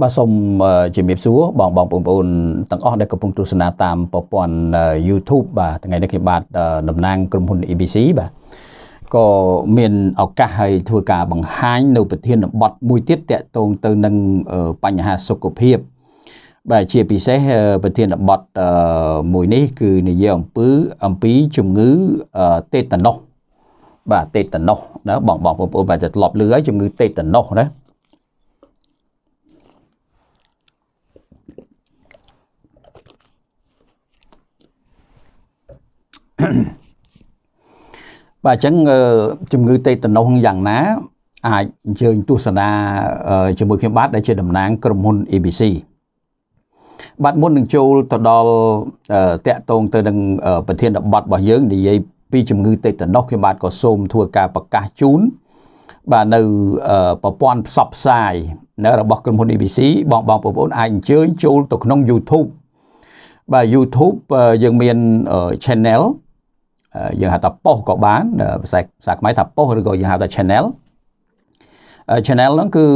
បាទសូមជំរាបសួរបងបងប្អូនទាំងអស់ដែលកំពុងទស្សនាតាមប្រព័ន្ធ YouTube បាទថ្ងៃនេះខ្ញុំបាទតំណាងក្រុមហ៊ុន ABC បាទក៏មានឱកាសឲ្យធ្វើការបង្ហាញនៅប្រធានបទមួយទៀតតកតងទៅនឹងបញ្ហាសុខភាពបាទជាពិសេសប្រធានបទមួយនេះគឺនាយកអំពើអំពីជំងឺតេតាណូសបាទតេតាណូសណាបងបងប្អូនបាទធ្លាប់ឮហើយជំងឺតេតាណូសណាបាទអញ្ចឹងជំងឺតេតាណូសយ៉ាងណាអាចអញ្ជើញទស្សនាជាមួយខ្ញុំបាទដែលជាតំណាងក្រុមហ៊ុន ABC បាទមុននឹងចូលទៅដល់តកតងទៅនឹងប្រធានបទរបស់យើងនិយាយពីជំងឺតេតាណូសខ្ញុំបាទក៏សូមធ្វើការប្រកាសជូនបាទនៅប្រព័ន្ធផ្សព្វផ្សាយនៅរបស់ក្រុមហ៊ុន ABC បងបងប្អូនអាចអញ្ជើញចូលទៅក្នុង YouTube បាទ YouTube យើងមាន channel យើងហៅថាប៉ុស្តិ៍ក៏បានភាសាភាសាខ្មែរថាប៉ុស្តិ៍ឬក៏យើងហៅថា channel channel ហ្នឹងគឺ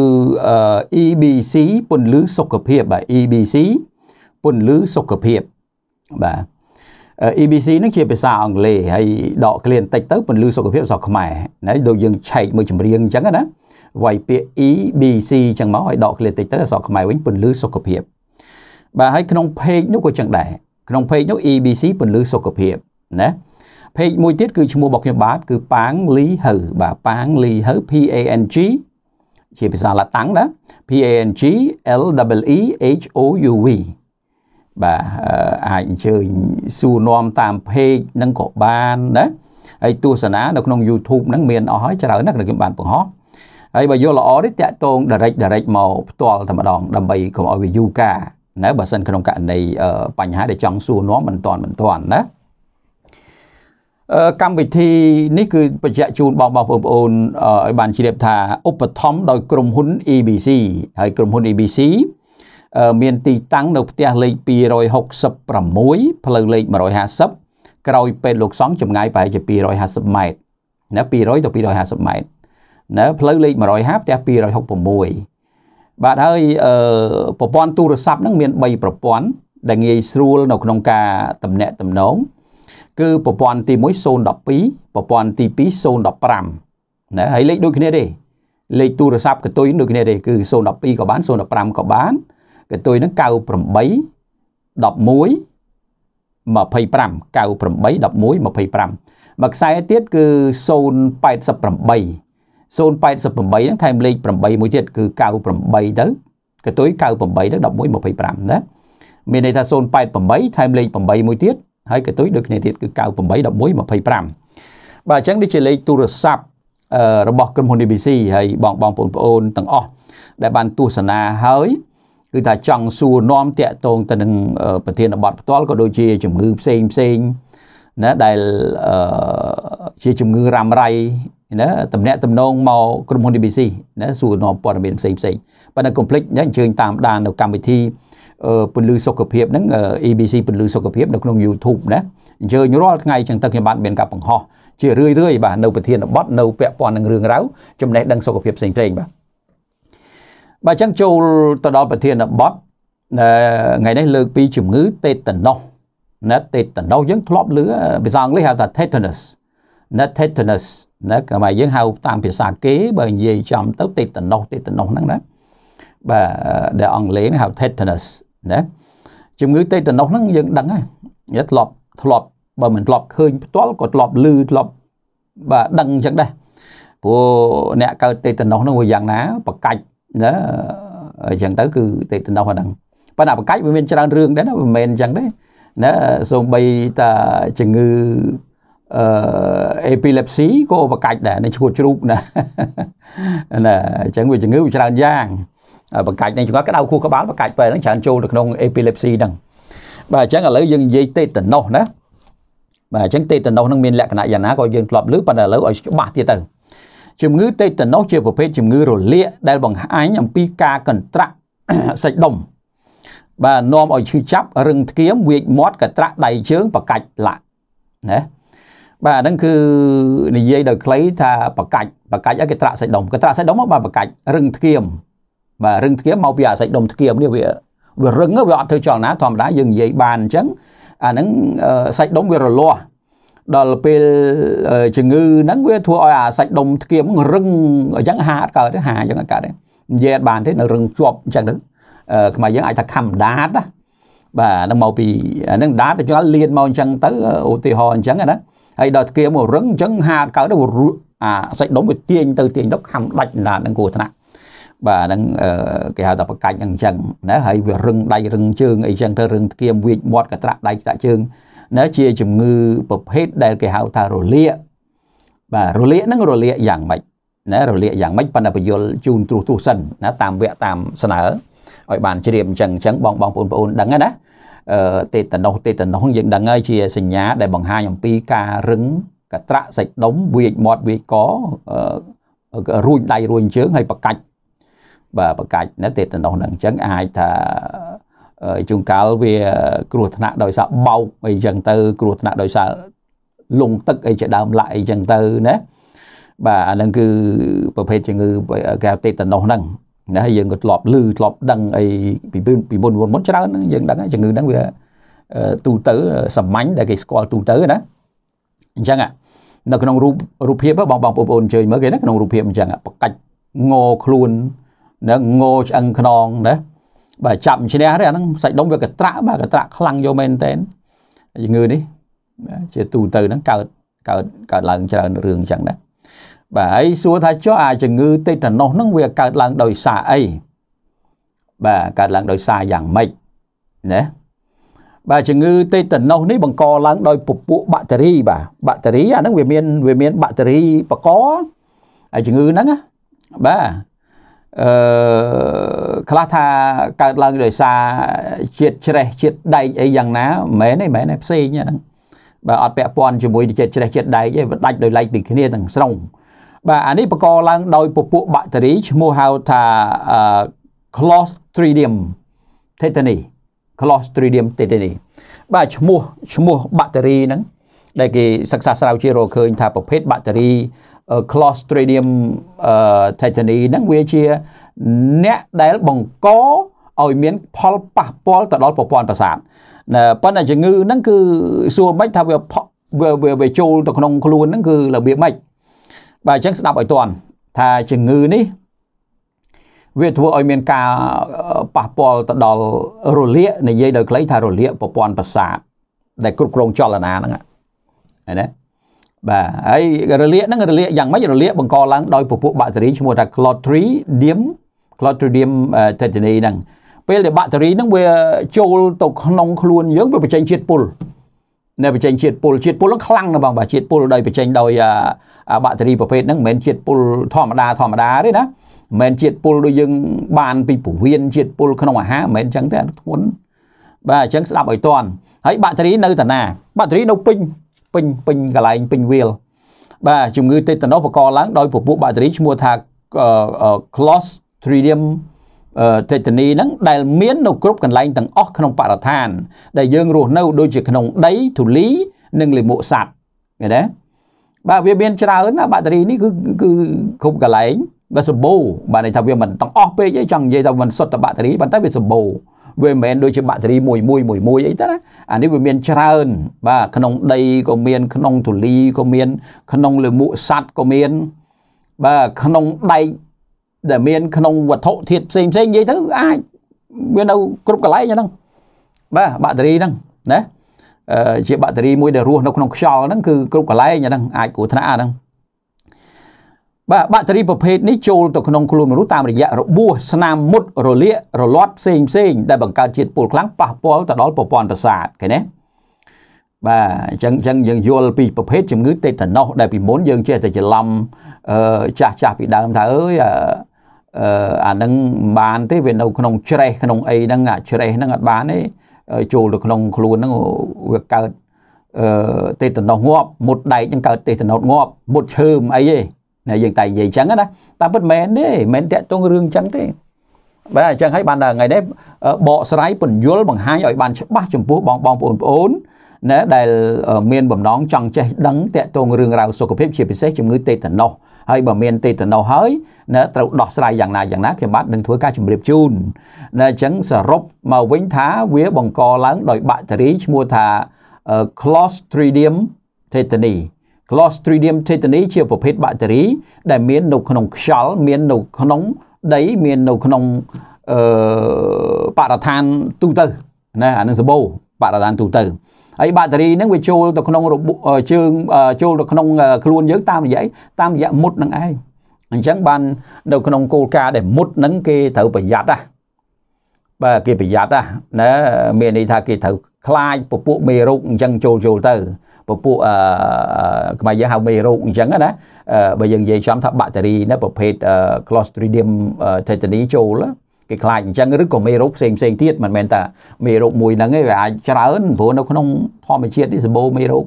EBC ពន្លឺសុខភាពបាទ EBC ពន្លឺសុខភាពបាទ EBC ហ្នឹងជាភាសាអង់គ្លេសហើយដកឃ្លាបន្តិចទៅពន្លឺសុខភាពរបស់ខ្មែរហើយដូចយើងឆែកមើលចម្រៀងអញ្ចឹងណាវាយពាក្យ EBC អញ្ចឹងមកហើយដកឃ្លាបន្តិចទៅអក្សរខ្មែរវិញពន្លឺសុខភាពបាទហើយក្នុង page នោះក៏អញ្ចឹងដែរក្នុង page នោះ EBC ពន្លឺសុខភាពណា page មួយទៀតគឺឈ្មោះរបស់ខ្ញុំបាទគឺប៉ាងលីហៅបាទប៉ាងលីហៅ P A N G ជាភាសាឡាតាំងណា P A N G L W E H O U V បាទអាចអញ្ជើញសួរនាំតាម page ហ្នឹងក៏បានណាហើយទស្សនានៅក្នុង YouTube ហ្នឹងមានអស់ហើយច្រើនណាស់ខ្ញុំបានបង្ហោះហើយបើយល់ល្អទេតាក់ទង direct direct មកផ្ទាល់តែម្ដងដើម្បីកុំឲ្យវាយូរការណាបើសិនក្នុងករណីបញ្ហាដែលចង់សួរនាំមិនតាន់មិនតាន់ណាកម្មវិធី នេះគឺបញ្ជាក់ជូនបងបងប្អូនឲ្យបានជ្រាបថាឧបត្ថម្ភដោយក្រុមហ៊ុន EBC ហើយក្រុមហ៊ុន EBC មានទីតាំងនៅផ្ទះលេខ266ផ្លូវលេខ150ក្រោយពេទ្យលោកសង្ឃចម្ងាយប្រហែលជា250ម៉ែត្រណា200ទៅ250ម៉ែត្រណាផ្លូវលេខ150ផ្ទះ266បាទហើយប្រព័ន្ធទូរស័ព្ទហ្នឹង មាន3ប្រព័ន្ធដែលងាយស្រួលនៅក្នុងការតំណាក់តំណងគឺប្រព័ន្ធទី1 012ប្រព័ន្ធទី2 015ណាហើយលេខដូចគ្នាទេលេខទូរស័ព្ទកតុយដូចគ្នាទេគឺ012ក៏បាន015ក៏បានកតុយហ្នឹង98 11 25 98 11 25មួយខ្សែទៀតគឺ088 088ហ្នឹងថែមលេខ8មួយទៀតគឺ98ទៅកតុយ98ទៅ11 25ណាមានន័យថា088ថែមលេខ8មួយទៀតហើយកតុយដូចគ្នាទៀតគឺ98 11 25បាទអញ្ចឹងនេះជាលេខទូរស័ព្ទរបស់ក្រុមហ៊ុន ABC ហើយបងបងប្អូនប្អូនទាំងអស់ដែលបានទស្សនាហើយ គឺថាចង់សួរនាំតាក់ទងទៅនឹងប្រធានបទផ្ទាល់ក៏ដូចជាជំងឺផ្សេងផ្សេងណាដែលជាជំងឺរ៉ាំរ៉ៃណាតំណាក់តំណងមកក្រុមហ៊ុន ABC ណាសួរនាំព័ត៌មានផ្សេងផ្សេងប៉ុន្តែ complex ណាអញ្ជើញតាមដាននៅកម្មវិធីពលឺសុខភាពហ្នឹង ABC ពលឺសុខភាពនៅក្នុង YouTube ណាអញ្ជើញរាល់ថ្ងៃចឹងទៅខ្ញុំបានមានការបង្ហោះជារឿយរឿយបាទនៅប្រធានបទនៅពាក់ព័ន្ធនឹងរឿងរ៉ាវចំណេះដឹងសុខភាពផ្សេងផ្សេងបាទបាទអញ្ចឹងចូលទៅដល់ប្រធានបទថ្ងៃនេះលើកពីជំងឺតេតាណូសណាតេតាណូសយើងធ្លាប់ឮភាសាអង់គ្លេសហៅថា tetanus ណា tetanus ណាក៏មកយើងហៅតាមភាសាគេបើនិយាយចំទៅតេតាណូសតេតាណូសហ្នឹងណាបាទដែលអង់គ្លេសហៅ tetanus ណាជំងឺតេតាណុសហ្នឹងយើងដឹងហើយធ្លាប់ធ្លាប់បើមិនធ្លាប់ឃើញផ្ទាល់ក៏ធ្លាប់ឮធ្លាប់បាទដឹងអញ្ចឹងដែរព្រោះអ្នកកើតតេតាណុសហ្នឹងវាយ៉ាងណាប្រកាច់ណាអញ្ចឹងទៅគឺតេតាណុសហ្នឹងប៉ុន្តែប្រកាច់វាមានច្រើនរឿងដែរណាមិនមែនអញ្ចឹងទេណាសូម្បីតាជំងឺអឺ epilepsy ក៏ប្រកាច់ដែរនឹងឈួតជ្រូកណាណាអញ្ចឹងវាជំងឺវាច្រើនយ៉ាងបង្កាច់នឹងចង្កត់ក្តៅខួរក្បាលបង្កាច់ពេលហ្នឹងច្រើនចូលទៅក្នុង epilepsy ហ្នឹងបាទអញ្ចឹងឥឡូវយើងនិយាយតេតាណូសណាបាទអញ្ចឹងតេតាណូសនឹងមានលក្ខណៈយ៉ាងណាក៏យើងធ្លាប់ឮប៉ុន្តែឥឡូវឲ្យច្បាស់ទៀតទៅជំងឺតេតាណូសជាប្រភេទជំងឺរលាកដែលបង្ហាញអំពីការកន្ត្រាក់សាច់ដុំបាទនាំឲ្យឈឺចាប់រឹងថ្គាមវាយមាត់កត្រាក់ដៃជើងបកាច់ឡាក់ណាបាទហ្នឹងគឺនិយាយដោយខ្លីថាបកាច់បកាច់ឲ្យកត្រាក់សាច់ដុំកត្រាក់សាច់ដុំមកបាទបកាច់រឹងថ្គាមបាទរឹងធ្គាមមកពីអាសាច់ដុំធ្គាមនេះវាវារឹងវាអត់ធ្វើចលនាធម្មតាយើងនិយាយបានអញ្ចឹងអាហ្នឹងសាច់ដុំវារលាស់ដល់ពេលជំងឺហ្នឹងវាធ្វើឲ្យអាសាច់ដុំធ្គាមរឹងអញ្ចឹងហាអត់កើតទេហាអញ្ចឹងអត់កើតទេនិយាយបានទេនៅរឹងជាប់អញ្ចឹងទៅខ្មែរយើងអាចថាខំដាតណាបាទនឹងមកពីហ្នឹងដាតទៅចូលលៀនមកអញ្ចឹងទៅឧទាហរណ៍អញ្ចឹងណាហើយដល់ធ្គាមរឹងអញ្ចឹងហាអត់កើតទេអាសាច់ដុំវាទាញទៅទាញទៅខំដាច់ដាតនឹងគោះថ្នាក់បាទហ្នឹងគេហៅថាប្រកាច់ហ្នឹងអញ្ចឹងណាហើយវារឹងដៃរឹងជើងអីចឹងទៅរឹងគៀមវាចមាត់កត្រាក់ដៃកត្រាក់ជើងណាជាជំងឺប្រភេទដែលគេហៅថារលាកបាទរលាកហ្នឹងរលាកយ៉ាងម៉េចណារលាកយ៉ាងម៉េចប៉ុន្តែបញ្យលជូនទ្រុសទ្រុសសិនណាតាមវគ្គតាមស្នើឲ្យបានជ្រាបអញ្ចឹងអញ្ចឹងបងបងបងប្អូនដឹងណាអឺតេតាណូសតេតាណូសយើងដឹងហើយជាសញ្ញាដែលបង្ហាញអំពីការរឹងកត្រាក់សាច់ដុំវាចមាត់វាចករួញដៃរួញជើងហើយប្រកាច់បាទប្រកាច់នៅទេតំណោះនឹងអញ្ចឹងអាចថាជួនកាលវា គ្រោះថ្នាក់ដោយសារបោកអីចឹងទៅគ្រោះថ្នាក់ដោយសារលងទឹកអីជាដើមឡាក់អីចឹងទៅណាបាទអានឹងគឺប្រភេទជំងឺកែវទេតំណោះហ្នឹងណាយើងក៏ធ្លាប់ឮធ្លាប់ដឹងអីពីពីមុនមុនច្រើនហ្នឹងយើងដឹងជំងឺហ្នឹងវាទូទៅសាមញ្ញដែលគេស្គាល់ទូទៅណាអញ្ចឹងនៅក្នុងរូបរូបភាពបងបងប្អូនអញ្ជើញមើលគេណាក្នុងរូបភាពអញ្ចឹងបកាច់ងខ្លួននឹងងោឆ្អឹងខ្នងណាបើចាប់ឈ្នះទេអាហ្នឹងសាច់ដុំវាកត្រាក់បាទកត្រាក់ខ្លាំងយកមែនតើជំងឺនេះជាទូទៅហ្នឹងកើតកើតកើតឡើងច្រើនរឿងចឹងដែរបាទហើយសួរថាចុះអាជំងឺតេតាណូសហ្នឹងវាកើតឡើងដោយសារអីបាទកើតឡើងដោយសារយ៉ាងម៉េចណាបាទជំងឺតេតាណូសនេះបង្កឡើងដោយពពួកបាក់តេរី បាទបាក់តេរីអាហ្នឹងវាមានវាមានបាក់តេរីបកហើយជំងឺហ្នឹងបាទអឺខ្លះថាកើតឡើងដោយសារជាតិច្រេះ ជាតិដែកអីយ៉ាងណាមិនមែនទេមិនមែនទេផ្សេងហ្នឹងបើអត់ពាក់ព័ន្ធជាមួយនឹងជាតិច្រេះជាតិដែកទេវាដាច់ដោយឡែកពីគ្នាទាំងស្រុង បាទអានេះបង្កឡើងដោយពពួកបាក់តេរីឈ្មោះហៅថា Clostridium tetani Clostridium tetani បាទឈ្មោះឈ្មោះបាក់តេរីហ្នឹងដែលគេសិក្សាស្រាវជ្រាវរកឃើញថាប្រភេទបាក់តេរី Clostridium tetani ហ្នឹងវាជាអ្នកដែលបង្កឲ្យមាន ផលប៉ះពាល់ទៅដល់ប្រព័ន្ធប្រសាទប៉ុន្តែជំងឺហ្នឹងគឺសួរមិនថាវាវាវាចូលទៅក្នុងខ្លួនហ្នឹងគឺរបៀបម៉េចបាទអញ្ចឹងស្ដាប់ឲ្យតន់ថាជំងឺនេះវាធ្វើឲ្យមានការប៉ះពាល់ទៅដល់រលាកនិយាយដោយខ្លីថារលាកប្រព័ន្ធប្រសាទដែលគ្រប់គ្រងចលនាហ្នឹងឃើញទេបាទហើយរលាកហ្នឹងរលាកយ៉ាងម៉េចរលាកបង្កឡើងដោយពពួកបាក់តេរីឈ្មោះថា Clostridium Clostridium tetani ហ្នឹង ពេលដែលបាក់តេរីហ្នឹងវា ចូលទៅក្នុងខ្លួនយើងវាបញ្ចេញជាតិពុលនៅបញ្ចេញជាតិពុលជាតិពុលហ្នឹងខ្លាំងណាស់បងបាទជាតិពុលដោយបញ្ចេញដោយបាក់តេរីប្រភេទហ្នឹងមិនមែនជាតិពុលធម្មតាធម្មតាទេណាមិនមែនជាតិពុលដូចយើង បានពីពវៀនជាតិពុលក្នុងអាហារមិនមែនអញ្ចឹងទេធ្ងន់បាទអញ្ចឹងស្ដាប់ឲ្យតន់ហើយបាក់តេរីនៅតាណាបាក់តេរីនៅពេញពេញពេញកន្លែងពេញវាលបាទជំងឺតេតាណូសបង្កឡើងដោយពពុះបាក់តេរីឈ្មោះថា Clostridium តេតានីហ្នឹងដែលមាននៅគ្រប់កន្លែងទាំងអស់ក្នុងបរិស្ថានដែលយើងរស់នៅដូចជាក្នុងដីធូលីនិងលាមកសត្វឃើញទេបាទវាមានច្រើនណាបាក់តេរីនេះគឺគឺគ្រប់កន្លែងវាសម្បូរបាទន័យថាវាមិនទាំងអស់ពេកទេចង់និយាយថាមិនសុទ្ធតែបាក់តេរីប៉ុន្តែវាសម្បូរវាមិនមែនដូចជាបាក់តេរីមួយមួយមួយមួយអីទេណាអានេះវាមានច្រើន បាទក្នុងដីក៏មាន ក្នុងទូលីក៏មាន ក្នុងលើមុខសัตว์ក៏មានបាទក្នុងដែកដែលមានក្នុងវត្ថុធាតុផ្សេងផ្សេងនិយាយទៅអាចវានៅគ្រប់កន្លែងហ្នឹងបាទបាក់តេរីហ្នឹងណាជាបាក់តេរីមួយដែលរស់នៅក្នុងខ្យល់ហ្នឹងគឺគ្រប់កន្លែងហ្នឹងអាចគ្រោះថ្នាក់ហ្នឹងបាទបាក់តេរីប្រភេទនេះចូលទៅក្នុងខ្លួនមនុស្សតាមរយៈរបួសស្នាមមុតរលាករលាត់ផ្សេងផ្សេង ដែលបង្កើតជាតិពុលខ្លាំងប៉ះពាល់ទៅដល់ប្រព័ន្ធប្រសាទឃើញទេបាទអញ្ចឹងអញ្ចឹងយើងយល់ពីប្រភេទជំងឺតេតាណូសដែលពីមុនយើងចេះតែច្រឡំអឺចាស់ចាស់ពីដើមថាអើយអឺអានឹងបានទេវានៅក្នុងច្រេះក្នុងអីហ្នឹងអាច្រេះហ្នឹងអត់បានទេចូលទៅក្នុងខ្លួនហ្នឹងវាកើតអឺតេតាណូសងាប់មុតដែកហ្នឹងកើតតេតាណូសងាប់មុតឈើមអីទេណាយើងតែនិយាយអញ្ចឹងណាតាមពិតមែនទេមិនតាក់ទងរឿងអញ្ចឹងទេបាទអញ្ចឹងហើយបានដល់ថ្ងៃនេះបកស្រាយពន្យល់បង្ហាញឲ្យបានច្បាស់ចំពោះបងបងប្អូនប្អូនណាដែលមានបំណងចង់ចេះដឹងតាក់ទងរឿងរ៉ាវសុខភាពជាពិសេសជំងឺតេតាណូសហើយបើមានតេតាណូសហើយណាត្រូវដោះស្រាយយ៉ាងណាយ៉ាងណាខ្ញុំបាទនឹងធ្វើការជម្រាបជូនណាអញ្ចឹងសរុបមកវិញថាវាបង្កឡើងដោយបាក់តេរីឈ្មោះថា Clostridium tetani Clostridium tetani ជាប្រភេទបាក់តេរីដែលមាន នៅក្នុងខ្យល់មាននៅ ក្នុងដីមាននៅក្នុងអឺបរិស្ថានទូទៅណាអានឹងសបោបរិស្ថានទូទៅហើយបាក់តេរីហ្នឹងវាចូលទៅក្នុងជើងចូលទៅក្នុងខ្លួនយើងតាមរយៈតាមរយៈមុតនឹងឯងអញ្ចឹងបាននៅក្នុងគោលការណ៍ដែលមុតហ្នឹងគេត្រូវប្រយ័ត្នណាបាទគេប្រយ័ត្នណាមានន័យថាគេត្រូវខ្លាចពពួកមេរោគអញ្ចឹងចូលចូលទៅពពួកអឺខ្មែរយើងហៅមេរោគអញ្ចឹងណាបើយើងនិយាយចំថាបាក់តេរីណាប្រភេទ Clostridium tetani ចូលគេខ្លាចអញ្ចឹងឬក៏មេរោគផ្សេងផ្សេងទៀតមិនមែនតែមេរោគមួយហ្នឹងទេវាអាចច្រើនព្រោះនៅក្នុងធម្មជាតិនេះសម្បូរមេរោគ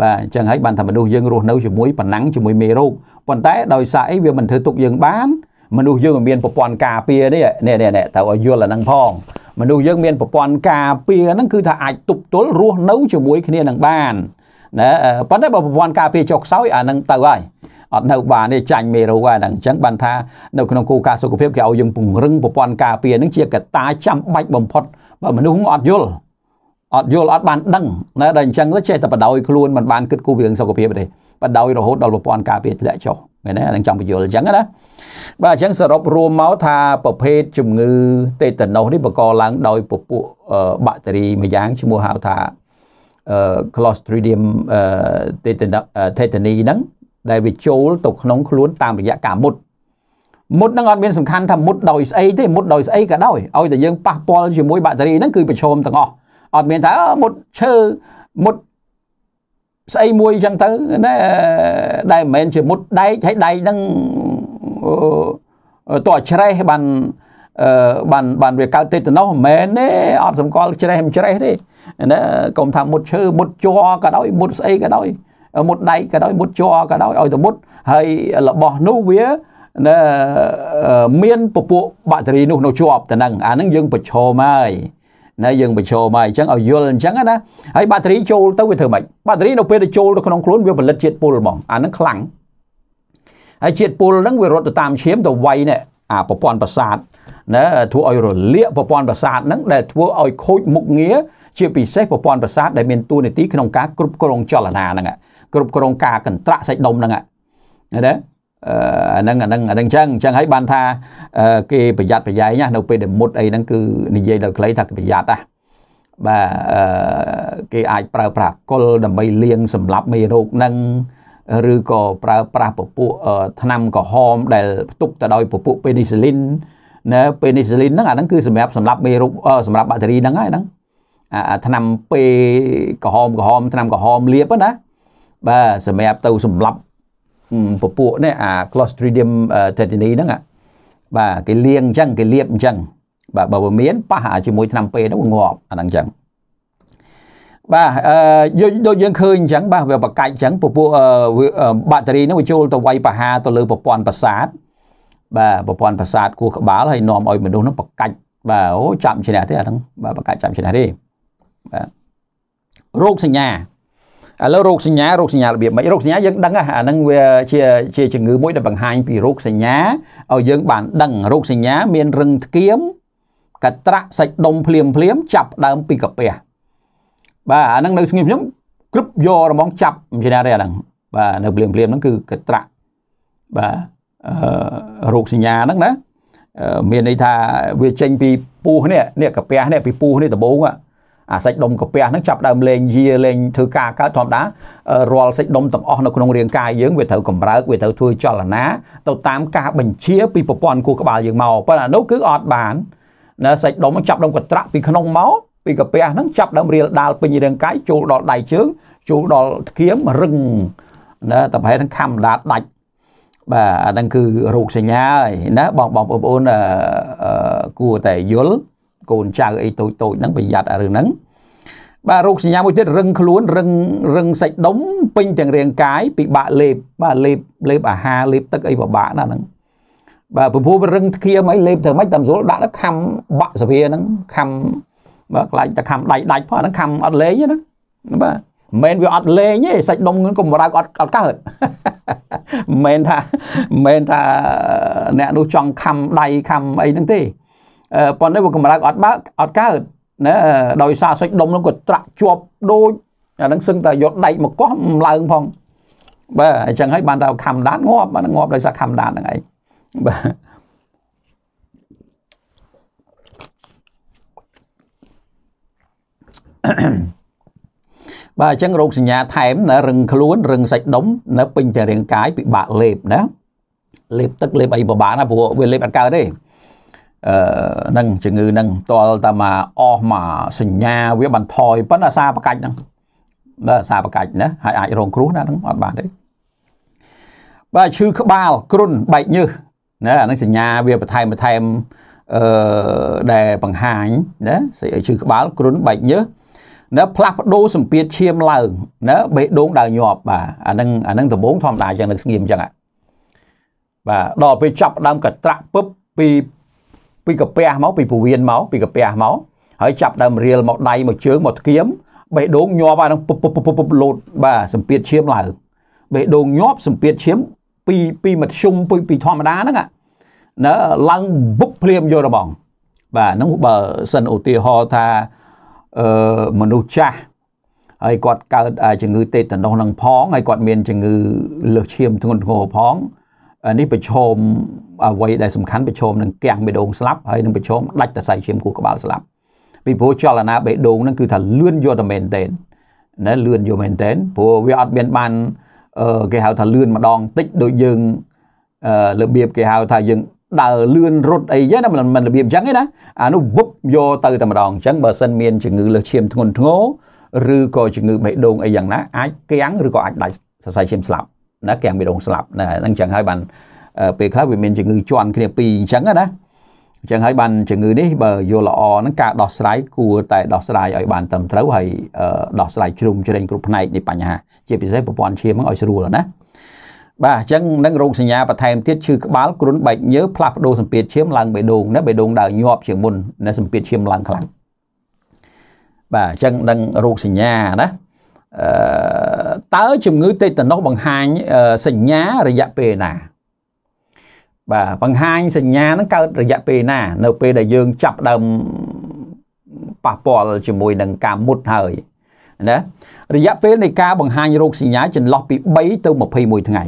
បាទអញ្ចឹងហើយបានថាមនុស្សយើងរស់នៅជាមួយប៉ុណ្ណឹងជាមួយមេរោគប៉ុន្តែដោយសារអីវាមិនធ្វើទុកយើងបានមនុស្សយើងមានប្រព័ន្ធការពារនេះនេះនេះត្រូវឲ្យយល់អាហ្នឹងផងមនុស្សយើងមានប្រព័ន្ធការពារហ្នឹងគឺថាអាចទប់ទល់រស់នៅជាមួយគ្នានឹងបានណាប៉ុន្តែបើប្រព័ន្ធការពារចុះខ្សោយអាហ្នឹងទៅហើយអត់នៅបានទេចាញ់មេរោគហើយដល់អញ្ចឹងបានថានៅក្នុងគូការសុខភាពគេឲ្យយើងពង្រឹងប្រព័ន្ធការពារហ្នឹងជាកត្តាចាំបាច់បំផុតបើមនុស្សអត់យល់អត់យល់អត់បានដឹងណាដល់អញ្ចឹងទៅចេះតែបដោយខ្លួនមិនបានគិតគូររឿងសុខភាពទេបដោយរហូតដល់ប្រព័ន្ធការពារធ្លាក់ចុះឃើញទេអានឹងចង់បញ្យល់អញ្ចឹងណាបាទអញ្ចឹងសរុបរួមមកថាប្រភេទជំងឺតេតាណូសនេះបង្កឡើងដោយពពួកបាក់តេរីមួយយ៉ាងឈ្មោះហៅថា Clostridium tetani ហ្នឹងដែលវាចូលទៅក្នុងខ្លួនតាមរយៈការមុតមុតហ្នឹងអត់មានសំខាន់ថាមុតដោយស្អីទេមុតដោយស្អីក៏ដោយឲ្យតែយើងប៉ះពាល់ជាមួយបាក់តេរីហ្នឹងគឺប្រឈមទាំងអស់អត់មានថាមុតឈើមុតស្អីមួយអញ្ចឹងទៅណាដែលមិនមែនជាមុតដែកហើយដែកហ្នឹងតើច្រេះបានបានបានវាកើតទេតនោះមិនមែនទេអត់សម្គាល់ច្រេះមិនច្រេះទេណាកុំថាមុតឈើមុតជ័រក៏ដោយមុតស្អីក៏ដោយមុតដែកក៏ដោយមុតជ័រក៏ដោយឲ្យតែមុតហើយរបស់នោះវាណាមានពពួកបាក់តេរីនោះនៅជាប់ទៅនឹង អានឹងយើងប្រឈមហើយណាយើងបញ្ចូលមកអញ្ចឹងឲ្យយល់អញ្ចឹងណាហើយបាក់តេរីចូលទៅវាធ្វើម៉េចបាក់តេរីនៅពេលទៅចូលទៅក្នុងខ្លួនវាផលិតជាតិពុលហ្មងអាហ្នឹងខ្លាំងហើយជាតិពុលហ្នឹងវារត់ទៅតាមឈាមទៅវាយនេះអាប្រព័ន្ធប្រសាទណាធ្វើឲ្យរលាកប្រព័ន្ធប្រសាទហ្នឹងដែលធ្វើឲ្យខូចមុខងារជាពិសេសប្រព័ន្ធប្រសាទដែលមានតួនាទីក្នុងការគ្រប់គ្រងចលនាហ្នឹងគ្រប់គ្រងការកន្ត្រាក់សាច់ដុំហ្នឹងណាអាហ្នឹងអាហ្នឹងអាហ្នឹងចឹងចឹងហើយបានថា គេប្រយ័ត្នប្រយែងណានៅពេលដែលមុតអីហ្នឹងគឺនិយាយដល់ខ្លីថាគេប្រយ័ត្នណាបាទគេអាចប្រើប្រាស់កុលដើម្បីលាងសម្លាប់មេរោគហ្នឹងឬក៏ប្រើប្រាស់ពពួកថ្នាំក្រហមដែលផ្ទុកទៅដោយ ពពួកពេនីស៊ីលីនណាពេនីស៊ីលីនហ្នឹងអាហ្នឹងគឺសម្រាប់សម្រាប់មេរោគសម្រាប់បាក់តេរីហ្នឹងហើយហ្នឹងអាថ្នាំពេក្រហមក្រហមថ្នាំក្រហមលាបណាបាទសម្រាប់ទៅសម្លាប់ពពួកនេះអា Clostridium tetani ហ្នឹង បាទគេលាងអញ្ចឹងគេលាបអញ្ចឹងបាទបើវាមានប៉ះជាមួយឆ្នាំពេហ្នឹងងាប់អាហ្នឹងអញ្ចឹងបាទអឺដូចយើងឃើញអញ្ចឹងបាទវាបកាច់អញ្ចឹងពពួកបាក់តេរីហ្នឹងវាចូលទៅវាយប្រហារទៅលើប្រព័ន្ធប្រសាទបាទប្រព័ន្ធប្រសាទគោះក្បាលហើយនាំឲ្យមនុស្សហ្នឹងបកាច់បាទអូចាប់ឈ្នះទេអាហ្នឹងបាទបកាច់ចាប់ឈ្នះទេបាទរោគសញ្ញាឥឡូវរោគសញ្ញារោគសញ្ញារបៀបម៉េចរោគសញ្ញា យើងដឹងអាហ្នឹងវាជាជាជំងឺមួយដែលបង្ហាញពីរោគសញ្ញាឲ្យយើងបានដឹងរោគសញ្ញា មានរឹងថ្គាមកត្រាក់សាច់ដុំភ្លាមភ្លាមចាប់ដើមពីកាពះបាទអាហ្នឹងនៅស្ងៀមខ្ញុំគ្រប់យករំងចាប់ជាណាទេអាហ្នឹងបាទនៅភ្លាមភ្លាមហ្នឹងគឺកត្រាក់បាទអឺរោគសញ្ញាហ្នឹងណាមានន័យថាវាចេញពីពោះនេះនេះកាពះនេះពីពោះនេះដបងហ្នឹងអាសាច់ដុំកាពះហ្នឹងចាប់ដើមលេងយាលេងធ្វើការកើតធម្មតារាល់សាច់ដុំទាំងអស់នៅក្នុងរាងកាយយើងវាត្រូវកម្រើកវាត្រូវធ្វើចលនាទៅតាមការបញ្ជាពីប្រព័ន្ធខួរក្បាលយើងមកប៉ុន្តែនោះគឺអត់បានណាសាច់ដុំចាប់ដុំកត្រាក់ពីក្នុងមកពីកាពះហ្នឹងចាប់ដើមរាលដាលពេញរាងកាយចូលដល់ដៃជើងចូលដល់ធ្គាមរឹងណាតែប្រហែលហ្នឹងខំដាដាច់បាទអាហ្នឹងគឺរោគសញ្ញាហើយណាបងបងប្អូនគួរតែយល់កូនចៅអីតូចតូចហ្នឹងប្រយ័ត្នអារឿងហ្នឹងបាទរោគសញ្ញាមួយទៀតរឹងខ្លួនរឹងរឹងសាច់ដុំពេញទាំងរាងកាយពិបាកលេប បាទលេបលេបអាហារលេបទឹកអីពិបាកណាស់ហ្នឹងបាទពពោះរឹងធ្គៀមអីលេបធ្វើម៉េចតាមស្រួលដាក់ខំបាក់សភាហ្នឹងខំបាទខ្លាចតែខំដៃដាច់ផងហ្នឹងខំអត់លេងណាបាទមិនវាអត់លេងទេសាច់ដុំក៏បំរើអត់អត់កើតមិនថាមិនថាអ្នកនោះចង់ខំដៃខំអីហ្នឹងទេប៉ុន្តែវាកម្រើកអត់បើកអត់កើតណាដោយសារសាច់ដុំនោះក៏ត្រាក់ជាប់ដូចអានឹងសឹងតែយកដៃមកកោះម្លើងផងបាទអញ្ចឹងហើយបានតែខំដានងាប់បានងាប់ដោយសារខំដានហ្នឹងឯងបាទបាទអញ្ចឹងរោគសញ្ញាថែមណារឹងខ្លួនរឹងសាច់ដុំនៅពេញតែរាងកាយពិបាកលេបណាលេបទឹកលេបអីពិបាកណាព្រោះវាលេបអត់កើតទេនឹងជំងឺនឹងតលតាមកអស់មកសញ្ញាវាបន្ថយប៉ុន្តែសារប្រកាច់ហ្នឹងបាទសារប្រកាច់ណាហើយអាចរងគ្រោះណាហ្នឹងអត់បានទេបាទឈឺក្បាលគ្រុនបែកញើសណាអានឹងសញ្ញាវាបន្ថែមបន្ថែមអឺដែលបង្ហាញណាឈឺក្បាលគ្រុនបែកញើសណាផ្លាស់ប្ដូរសម្ពាធឈាមឡើងណាបេះដូងដើរញាប់បាទអានឹងអានឹងដំបូងធម្មតាចឹងនឹងស្ងៀមចឹងបាទដល់ពេលចាប់ដើមកត្រាក់ពឹបពីពីកាពះមកពីពវៀនមកពីកាពះមកហើយចាប់ដើមរៀលមកដៃមកជើងមកធ្គាមបេះដូងញាប់អានឹងពុបពុបពុបលោតបាទសម្ពាធឈាមឡើងបេះដូងញាប់សម្ពាធឈាមពីពីមធ្យមពីពីធម្មតាហ្នឹងណាឡើងបុបភ្លាមយករបង បាទហ្នឹងបើសិនឧទាហរណ៍ថាអឺមនុស្សចាស់ហើយគាត់កើតជំងឺតេតាណូសនឹងផងហើយគាត់មានជំងឺលើសឈាមធ្ងន់ធ្ងរផងនេះប្រឈមអ្វីដែលសំខាន់ប្រឈមនឹងកៀងបេះដូងស្លាប់ហើយនឹងប្រឈមដាច់តសៃឈាមគូក្បាលស្លាប់ពីព្រោះចលនាបេះដូងហ្នឹងគឺថាលឿនយកតែមែនទែនណាលឿនយកមែនទែនព្រោះវាអត់មានបានគេហៅថាលឿនម្ដងតិចដូចយើងរបៀបគេហៅថាយើងដើរលឿនរត់អីចឹងណាមិនរបៀបចឹងទេណាអានោះវឹបយកទៅតែម្ដងចឹងបើសិនមានជំងឺលើសឈាមធ្ងន់ធ្ងរឬក៏ជំងឺបេះដូងអីយ៉ាងណាអាចគាំងឬក៏អាចដាច់សរសៃឈាមស្លាប់ណាកាំងបេះដូងស្លាប់ណាហ្នឹងចឹងហើយបាន ពេលខ្លះវាមានជំងឺជន់គ្នាពីរអញ្ចឹងណាអញ្ចឹងហើយបានជំងឺនេះបើយល់ល្អហ្នឹងការដោះស្រាយគួរតែដោះស្រាយឲ្យបានត្រឹមត្រូវហើយដោះស្រាយជ្រុំជ្រែងគ្រប់ផ្នែកនៃបញ្ហា ជាពិសេសប្រព័ន្ធឈាមហ្នឹងឲ្យស្រួលណាបាទអញ្ចឹងនឹងរោគសញ្ញាបន្ថែមទៀតឈឺក្បាលគ្រុនបែកញើផ្លាស់ប្ដូរសម្ពាធឈាមឡើងបេះដូងណាបេះដូងដើរញាប់ជាងមុនណាសម្ពាធឈាមឡើងខ្លាំងបាទអញ្ចឹងនឹងរោគសញ្ញាណាតើជំងឺតេតាណូសបង្ហាញសញ្ញា រយៈពេលណាបាទបង្ហាញសញ្ញាហ្នឹងកើតរយៈពេលណានៅពេលដែលយើងចាប់ដើមប៉ះពាល់ជាមួយនឹងការមុតហើយណារយៈពេលនៃការបង្ហាញរោគសញ្ញាចន្លោះពី3ទៅ21ថ្ងៃ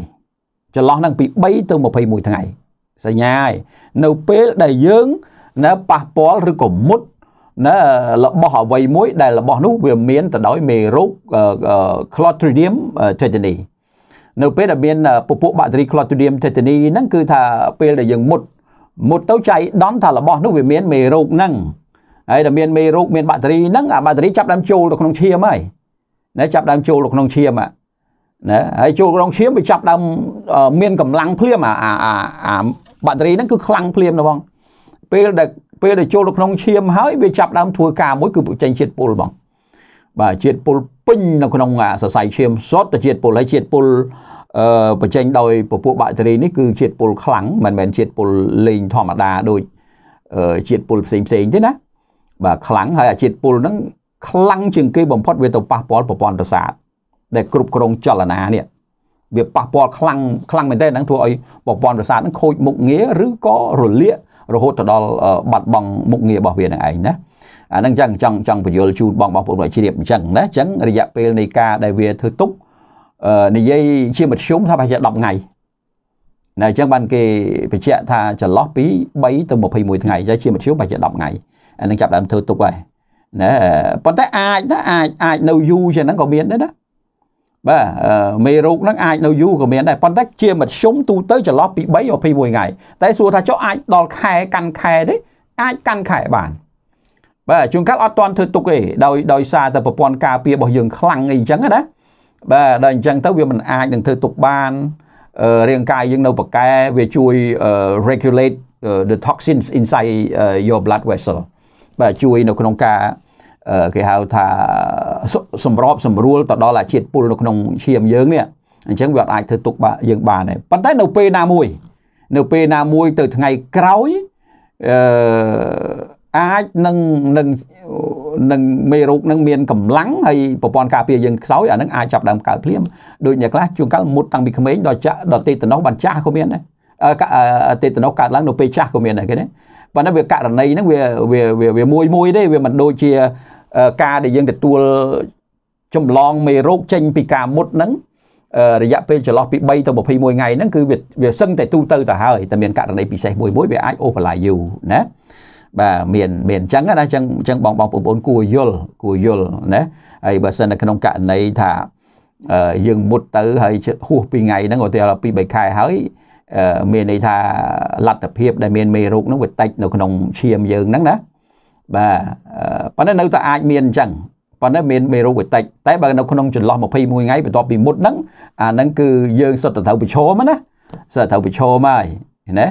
ចន្លោះហ្នឹងពី3ទៅ21ថ្ងៃសញ្ញាហើយនៅពេលដែលយើងនៅប៉ះពាល់ឬក៏មុតណារបស់អ្វីមួយដែលរបស់នោះវាមានទៅដោយមេរោគ Clostridium tetani នៅពេលដែលមានពពួកបាក់តេរី Clostridium tetani ហ្នឹងគឺថាពេលដែលយើងមុត មុតទៅចៃដន់ថារបស់ នោះវាមានមេរោគហ្នឹងហើយដែលមានមេរោគមានបាក់តេរីហ្នឹងអាបាក់តេរីចាប់ដើមចូលទៅក្នុងឈាមហើយណាចាប់ដើមចូលទៅក្នុងឈាមណាហើយចូលក្នុងឈាមវាចាប់ដើមមានកម្លាំងភ្លាមអាអាអាបាក់តេរីហ្នឹងគឺខ្លាំងភ្លាមណាបងពេលដែលពេលដែលចូលទៅក្នុងឈាមហើយវាចាប់ដើមធ្វើការមួយគឺចេញជាតិពុលបងបាទជាតិពុលពេញនៅក្នុងសរសៃឈាមសុទ្ធតែជាតិពុលហើយជាតិពុលអឺបញ្ចេញដោយពពួកបាក់តេរីនេះគឺជាតិពុលខ្លាំងមិនមែនជាតិពុលលេងធម្មតាដូចជាតិពុលផ្សេងផ្សេងទេណាបាទខ្លាំងហើយអាជាតិពុលហ្នឹងខ្លាំងជាងគេបំផុតវាទៅប៉ះពាល់ប្រព័ន្ធប្រសាទដែលគ្រប់គ្រងចលនានេះវាប៉ះពាល់ខ្លាំងខ្លាំងមែនទែនហ្នឹងធ្វើឲ្យប្រព័ន្ធប្រសាទហ្នឹងខូចមុខងារឬក៏រលាករហូតទៅដល់បាត់បង់មុខងាររបស់វានឹងឯងណាអានឹងចឹងចង់ចង់បញ្យល់ជូនបងបងប្អូនឲ្យជ្រាបអញ្ចឹងណាអញ្ចឹងរយៈពេលនៃការដែលវាធ្វើទុកនិយាយជាមធ្យមថាប្រហែល10ថ្ងៃណាអញ្ចឹងបានគេបញ្ជាក់ថាចន្លោះពី3ទៅ21ថ្ងៃចឹងជាមធ្យមប្រហែល10ថ្ងៃអានឹងចាប់ដើមធ្វើទុកហើយណាប៉ុន្តែអាចណាអាចអាចនៅយូរចឹងហ្នឹងក៏មានដែរណាបាទមេរោគហ្នឹងអាចនៅយូរក៏មានដែរប៉ុន្តែជាមធ្យមទូទៅចន្លោះពី3ដល់21ថ្ងៃតែសួរថាចុះអាចដល់ខែកាន់ខែទេអាចកាន់ខែបានបាទជួនកាលអត់ទាន់ធ្វើទុកទេដោយដោយសារតែប្រព័ន្ធការពាររបស់យើងខ្លាំងអីអញ្ចឹងណាបាទដល់អញ្ចឹងទៅវាមិនអាចនឹងធ្វើទុកបាន រាងកាយយើងនៅប្រកែវាជួយ regulate the toxins inside your blood vessel បាទជួយនៅក្នុងការគេហៅថាសម្របសម្រួលទៅដល់អាជាតិពុលនៅក្នុងឈាមយើងនេះអញ្ចឹងវា អាចធ្វើទុកយើងបានដែរប៉ុន្តែនៅពេលណាមួយនៅពេលណាមួយទៅថ្ងៃក្រោយអឺអាចនឹងនឹងនឹងមេរោគនឹងមានកម្លាំងហើយប្រព័ន្ធការពារយើងខ្សោយអានឹងអាចចាប់ដើមកើតភ្លាមដូចអ្នកខ្លះជួនកាលមុតតាំងពីក្មេងដល់ចាស់ដល់តេតាណូសបានចាស់ក៏មានដែរតេតាណូសកើតឡើងនៅពេលចាស់ក៏មានដែរគេណាប៉ុន្តែវាករណីហ្នឹងវាវាវាមួយមួយទេវាមិនដូចជាការដែលយើងទទួលចម្លងមេរោគចេញពីការមុតហ្នឹងរយៈពេលចន្លោះពី3ទៅ21ថ្ងៃហ្នឹងគឺវាវាសឹងតែទូទៅទៅហើយតែមានករណីពិសេសមួយមួយវាអាច overlap យូរណាបាទមានមានអញ្ចឹងណាអញ្ចឹងអញ្ចឹងបងបងប្អូនគួរយល់គួរយល់ណាហើយបើសិននៅក្នុងករណីថាយើងមុតទៅហើយហួសពីថ្ងៃហ្នឹងឧទាហរណ៍ពី3ខែហើយមានន័យថាលទ្ធភាពដែលមានមេរោគហ្នឹងវាតិចនៅក្នុងឈាមយើងហ្នឹងណាបាទប៉ុន្តែនៅតែអាចមានអញ្ចឹងប៉ុន្តែមានមេរោគបន្តិចតែបើនៅក្នុងចន្លោះ21ថ្ងៃបន្ទាប់ពីមុតហ្នឹងអាហ្នឹងគឺយើងសុទ្ធតែត្រូវប្រឈមណាសុទ្ធតែត្រូវប្រឈមហើយណា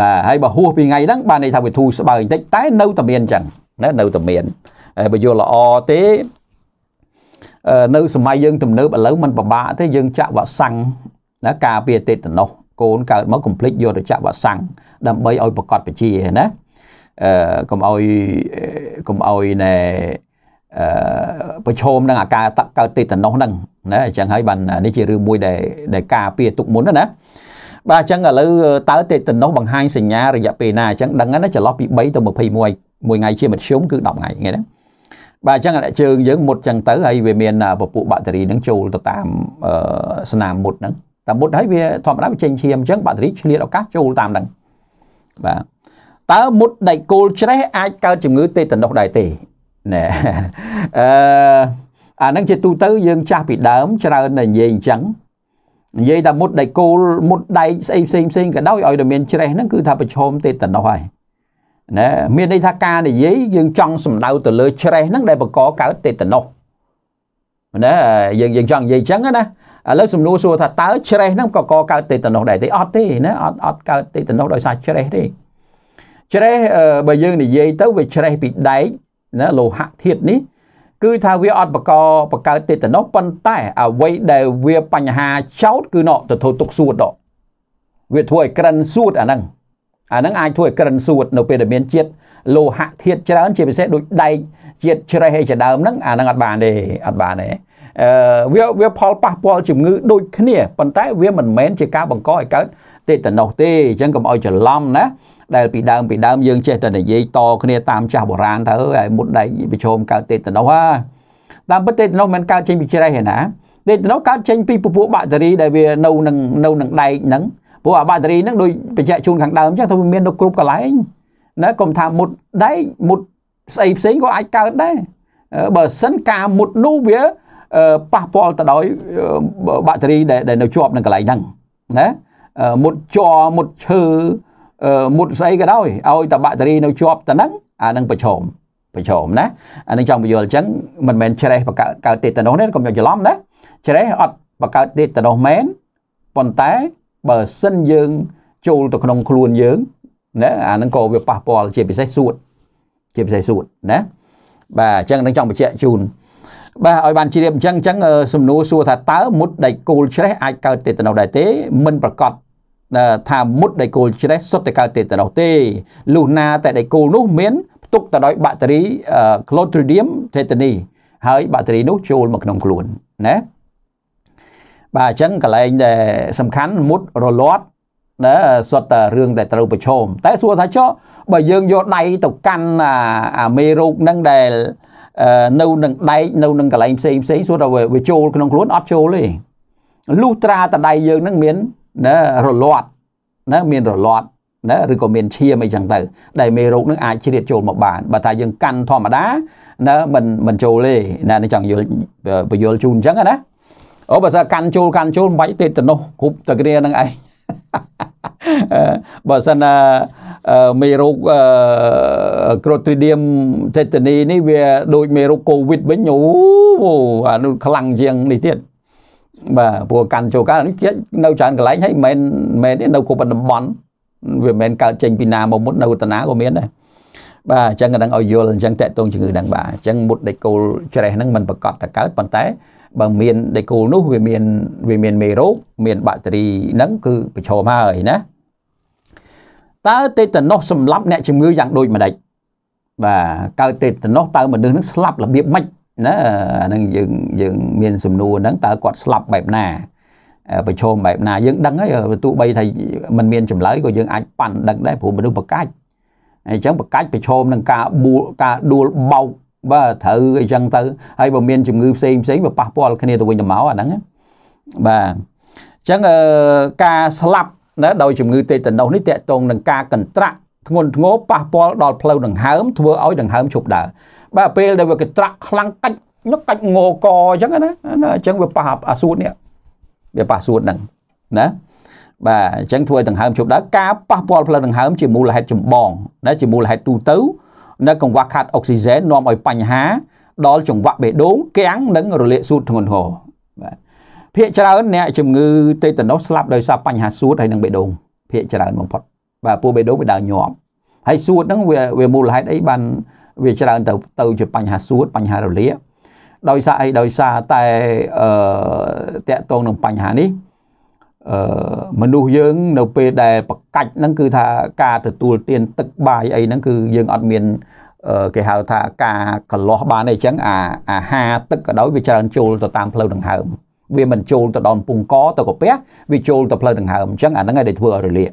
បាទហើយបើហួសពីថ្ងៃហ្នឹងបានន័យថាវាធូរស្បើយបន្តិចតែនៅតែមានអញ្ចឹងណានៅតែមានហើយបើយល់ល្អទេនៅសម័យយើងទំនើបឥឡូវมันពិបាកទេយើងចាក់វ៉ាក់សាំងណាការពារតេតាណូសកូនកើតមក complete យកទៅចាក់វ៉ាក់សាំងដើម្បីឲ្យប្រកាសប្រជាណាកុំឲ្យកុំឲ្យណែប្រឈមនឹងអាការៈកើតទេតាណូសហ្នឹងណាអញ្ចឹងហើយបាននេះជារឿងមួយដែលដែលការពារទុកមុនណាបាទអញ្ចឹងឥឡូវតើទេតាណូសបង្ហាញសញ្ញារយៈពេលណាអញ្ចឹងដឹងណាចន្លោះពី3ទៅ21មួយថ្ងៃជាមធ្យមគឺ10ថ្ងៃហ្នឹងណាបាទអញ្ចឹងជើងយើងមុតអញ្ចឹងទៅហើយវាមានពពុះបាក់តេរីហ្នឹងចូលទៅតាមស្នាមមុតហ្នឹងតែមុតហើយវាធម្មតាវាចេញឈាមអញ្ចឹងបាក់តេរីឆ្លៀតឱកាសចូលតាមហ្នឹងបាទតើមុតដៃគោលច្រេះអាចកើតជំងឺទេតាណុសដែរទេណែអឺអានឹងជាទូទៅយើងចាស់ពីដើមច្រើនតែនិយាយអញ្ចឹងនិយាយថាមុតដៃគោលមុតដែកស្អីផ្សេងផ្សេងក៏ដោយឲ្យតែមានច្រេះហ្នឹងគឺថាប្រឈមទេតាណុសហើយណាមានន័យថាការនិយាយយើងចង់សម្ដៅទៅលើ ច្រេះហ្នឹងដែលបង្កកើតទេតាណុសណាយើងយើងចង់និយាយអញ្ចឹងណាឥឡូវសំណួរសួរថាតើច្រេះហ្នឹងក៏កកើតទេតាណុសដែរទេអត់ទេណាអត់អត់កើតទេតាណុសដោយសារច្រេះទេច្រេះបើយើងនិយាយទៅវាច្រេះពីដែកណាលោហៈធាតុនេះ គឺថាវាអត់បកបកើតទេតនោះប៉ុន្តែ អ្វីដែលវាបញ្ហាចោតគឺណកទៅធូរទុកសួតដកវាធ្វើឲ្យក្រិនសួតអាហ្នឹងអាហ្នឹងអាចធ្វើឲ្យក្រិនសួតនៅពេលដែលមានជាតិលោហៈធាតុច្រើនជាពិសេសដូចដែកជាតិច្រេះឯជាដើមហ្នឹងអាហ្នឹងអត់បានទេអត់បានទេអឺវាវាផលប៉ះពាល់ជំងឺដូចគ្នាប៉ុន្តែវាមិនមែនជាការបង្កឲ្យកើតទេតាណូសទេអញ្ចឹងកុំឲ្យច្រឡំណាដែលពីដើមពីដើមយើងចេះតែនិយាយតគ្នាតាមចាស់បុរាណទៅហើយមុតដែលប្រជុំកើតទេតនោះហ่าតាមពិតទេតនោះមិនកើតចេញពីច្រេះឯណាទេតនោះកើតចេញពីពពួកបាក់តេរីដែលវានៅនឹងនៅនឹងដែកហ្នឹងព្រោះអាបាក់តេរីហ្នឹងដូចបញ្ជាក់ជូនខាងដើមចឹងថាវាមាននៅគ្រប់កន្លែងណាកុំថាមុតដែកមុតស្អីផ្សេងក៏អាចកើតដែរបើសិនការមុតនោះវាប៉ះពាល់ទៅដោយបាក់តេរីដែលនៅជាប់នឹងកន្លែងហ្នឹងណាមុតជောមុតឈើមុតស្អីក៏ដោយឲ្យតែបាក់តេរីនៅជាប់តែហ្នឹងអានឹងប្រឈមប្រឈមណាអានឹងចង់បញ្យល់អញ្ចឹងមិនមែនច្រេះបកើតកើតទេតាណូសទេកុំយកច្រឡំណាច្រេះអត់បកើតទេតាណូសមែនប៉ុន្តែបើសិនយើងចូលទៅក្នុងខ្លួនយើងណាអានឹងក៏វាប៉ះពាល់ជាពិសេសសួតជាពិសេសសួតណាបាទអញ្ចឹងនឹងចង់បញ្ជាក់ជូនបាទឲ្យបានជ្រាបអញ្ចឹងអញ្ចឹងសំណួរសួរថាតើមុតដៃគោលច្រេះអាចកើតទេតាណូសដែរទេមិនប្រកាសថាមុតដៃគោលច្រេះសុទ្ធតែកើតទេតាណោះទេលុះណាតែដៃគោលនោះមានផ្ទុកទៅដោយ បាក់តេរី Clostridium tetani ហើយបាក់តេរីនោះចូលមកក្នុងខ្លួនណាបាទអញ្ចឹងកន្លែងដែលសំខាន់មុតរលាត់ណាសុទ្ធតែរឿងដែលត្រូវប្រឈមតែសួរថាចុះបើយើងយកដៃទៅកាន់អាមេរោគហ្នឹងដែលនៅនឹងដែកនៅនឹងកន្លែងផ្សេងផ្សេងសួរថាវាចូលក្នុងខ្លួនអត់ចូលទេលុះត្រាតដៃយើងហ្នឹងមានណារលាត់ណាមានរលាត់ណាឬក៏មានឈាមអីចឹងទៅដែលមេរោគនឹងអាចជ្រៀតចូលមកបានបើថាយើងកាន់ធម្មតាណាមិនមិនចូលទេណានឹងចង់យល់បញ្យល់ជូនអញ្ចឹងណាអូបើសិនកាន់ចូលកាន់ចូលមិនបាច់ទេទៅនោះគ្រប់តែគ្នានឹងឯងបើសិនណាមេរោគក្រូទ្រីដៀមទេតានី នេះវាដូចមេរោគកូវីដវិញអូអានោះខ្លាំងជាងនេះទៀតបាទព្រោះកាន់ចូលកាលនេះនៅច្រើនកន្លែងហើយមិនមែនទេនៅគ្រប់តំបន់វាមិនមែនកើតចេញពីណាមកមុតនៅតាណាក៏មានដែរបាទអញ្ចឹងកណ្ដឹងឲ្យយល់អញ្ចឹងតកតងជំងឺហ្នឹងបាទអញ្ចឹងមុតដេកគោលច្រេះហ្នឹងมันប្រកាសតែកើតប៉ុន្តែបើមានដេកគោលនោះវាមានវាមានមេរោគមានបាក់តេរីហ្នឹងគឺប្រឈមហើយណាតើតេតាណូសសម្លាប់អ្នកជំងឺយ៉ាងដូចម្ដេចបាទកើតតេតាណូសតើមនុស្សនឹងស្លាប់របៀបម៉េចណាអានឹងយើងយើងមានសំណួរហ្នឹងតើគាត់ស្លាប់បែបណាប្រឈមបែបណាយើងដឹងហើយទោះបីថាมันមានចម្លើយក៏យើងអាចប៉ាន់ដឹងដែរព្រោះមនុស្សប្រកាច់អញ្ចឹងប្រកាច់ប្រឈមនឹងការបួការដួលបោកបាទត្រូវអីចឹងទៅហើយបើមាន ជំងឺផ្សេងផ្សេងវាប៉ះពាល់គ្នាទៅវិញទៅមកអាហ្នឹងបាទអញ្ចឹងការស្លាប់ណាដោយជំងឺតេតាណូសនេះតកតងនឹងការកន្ត្រាក់ធ្ងន់ធ្ងរប៉ះពាល់ដល់ផ្លូវដង្ហើមធ្វើឲ្យដង្ហើមឈប់ដើរបាទពេលដែលវាកត្រាក់ខ្លាំងកាច់នឹកកាច់ងកអញ្ចឹងណាអញ្ចឹងវាប៉ះអាសួតនេះវាប៉ះសួតហ្នឹងណាបាទអញ្ចឹងធ្វើឲ្យដង្ហើមជប់ដល់ការប៉ះពាល់ផ្លូវដង្ហើមជាមូលហេតុចម្បងណាជាមូលហេតុទូទៅ នៅកង្វះខាតអុកស៊ីហ្សែននាំឲ្យបញ្ហា ដល់ចង្វាក់បេះដូងគាំងនិងរលាកសួតធ្ងន់ធ្ងរបាទភាគច្រើនអ្នកជំងឺតេតាណូសស្លាប់ដោយសារបញ្ហាសួតហើយនិងបេះដូងភាគច្រើនបំផុតបាទពួកបេះដូងវាដើរញាប់ហើយសួតហ្នឹងវាវាមូលហេតុអីបានវាច្រើនទៅទៅជាបញ្ហាសួតបញ្ហារលាកដោយសារអីដោយសារតែអឺតកតងនឹងបញ្ហានេះអឺមនុស្សយើងនៅពេលដែលប្រកាច់ហ្នឹងគឺថាការទទួលទានទឹកបាយអីហ្នឹងគឺយើងអត់មានគេហៅថាការកលាស់បានអីចឹងអាអាហារទឹកក៏ដោយវាច្រើនចូលទៅតាមផ្លូវដង្ហើមវាមិនចូលទៅដល់ពងកទៅកាពះវាចូលទៅផ្លូវដង្ហើមអញ្ចឹងអាហ្នឹងឯងដែលធ្វើឲ្យរលាក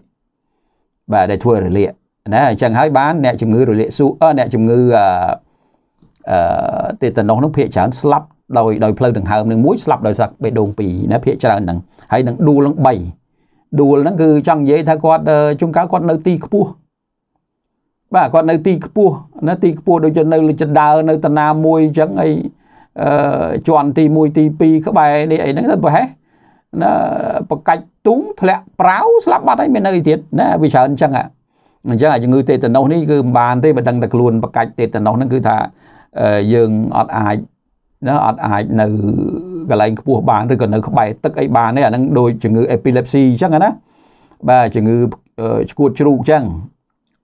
បាទដែលធ្វើឲ្យរលាកណាអញ្ចឹងហើយបានអ្នកជំងឺរលាកសួតអ្នកជំងឺអឺទេតាណូសនឹងភាគច្រើនស្លាប់ដោយដោយផ្លូវដង្ហើមនឹងមួយស្លាប់ដោយសាក់បេះដូង2ណាភាគច្រើនហ្នឹងហើយនឹងដួលនឹង3ដួលហ្នឹងគឺ ចង់និយាយថាគាត់ជួនកាលគាត់នៅទីខ្ពស់បាទគាត់នៅទីខ្ពស់ណាទីខ្ពស់ដូចជានៅចណ្ដើនៅតាណាមួយអញ្ចឹងហើយអឺជាន់ទី1ទី2ក្បែរនេះអីហ្នឹងទៅប្រហែលណាបកាច់ទុំធ្លាក់ប្រាវស្លាប់បាត់ហើយមាននៅទៀតណាវាច្រើនអញ្ចឹងហ่ะអញ្ចឹងអាជំងឺតេតាណូសនេះគឺមិនបានទេបើដឹងតែខ្លួនបកាច់តេតាណូសហ្នឹងគឺថាយើងអត់អាចណាអត់អាចនៅកន្លែងខ្ពស់បានឬក៏នៅក្បែរទឹកអីបានទេអាហ្នឹងដូចជំងឺ epilepsy អញ្ចឹងណាបាទជំងឺឈួតជ្រូកអញ្ចឹង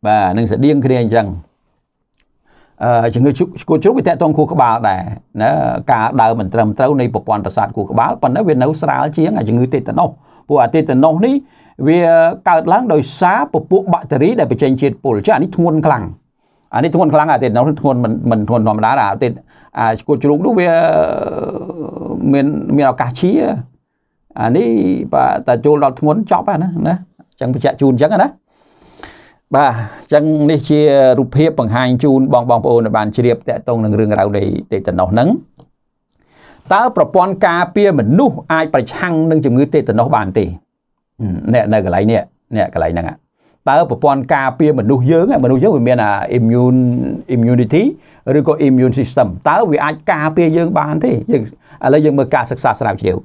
បាទនឹងស្តៀងគ្នាអញ្ចឹងជំងឺឈួតជ្រុកវាតកតងខួរក្បាលដែរណាការដើរមិនត្រឹមត្រូវនៃប្រព័ន្ធប្រសាទខួរក្បាលប៉ុន្តែវានៅស្រាលជាងអាជំងឺតេតាណូសពួកអាតេតាណូសនេះវាកើតឡើងដោយសារពពួកបាក់តេរីដែលបញ្ចេញជាតិពុលចាអានេះធ្ងន់ខ្លាំងអានេះធ្ងន់ខ្លាំងអាតេតាណូសធ្ងន់មិនមិនធ្ងន់ធម្មតាអាតេអាឈួតជ្រុកនោះវាមានមានឱកាសឈាអានេះបើតើចូលដល់ធ្ងន់ចប់ហ្នឹងណាអញ្ចឹងបញ្ជាក់ជូនអញ្ចឹងណាបាទអញ្ចឹងនេះជារូបភាពបង្ហាញជូនបងបងប្អូនដែលបានជ្រាបតាក់ទងនឹងរឿងរ៉ាវនៃតេតាណូសហ្នឹងតើប្រព័ន្ធការពារមនុស្សអាចប្រឆាំងនឹងជំងឺតេតាណូសបានទេអ្នកនៅកន្លែងនេះអ្នកកន្លែងហ្នឹងតើប្រព័ន្ធការពារមនុស្សយើងមនុស្សយើងវាមានអា immune immunity ឬក៏ immune system តើវាអាចការពារយើងបានទេយើងឥឡូវយើងមើលការសិក្សាស្រាវជ្រាវ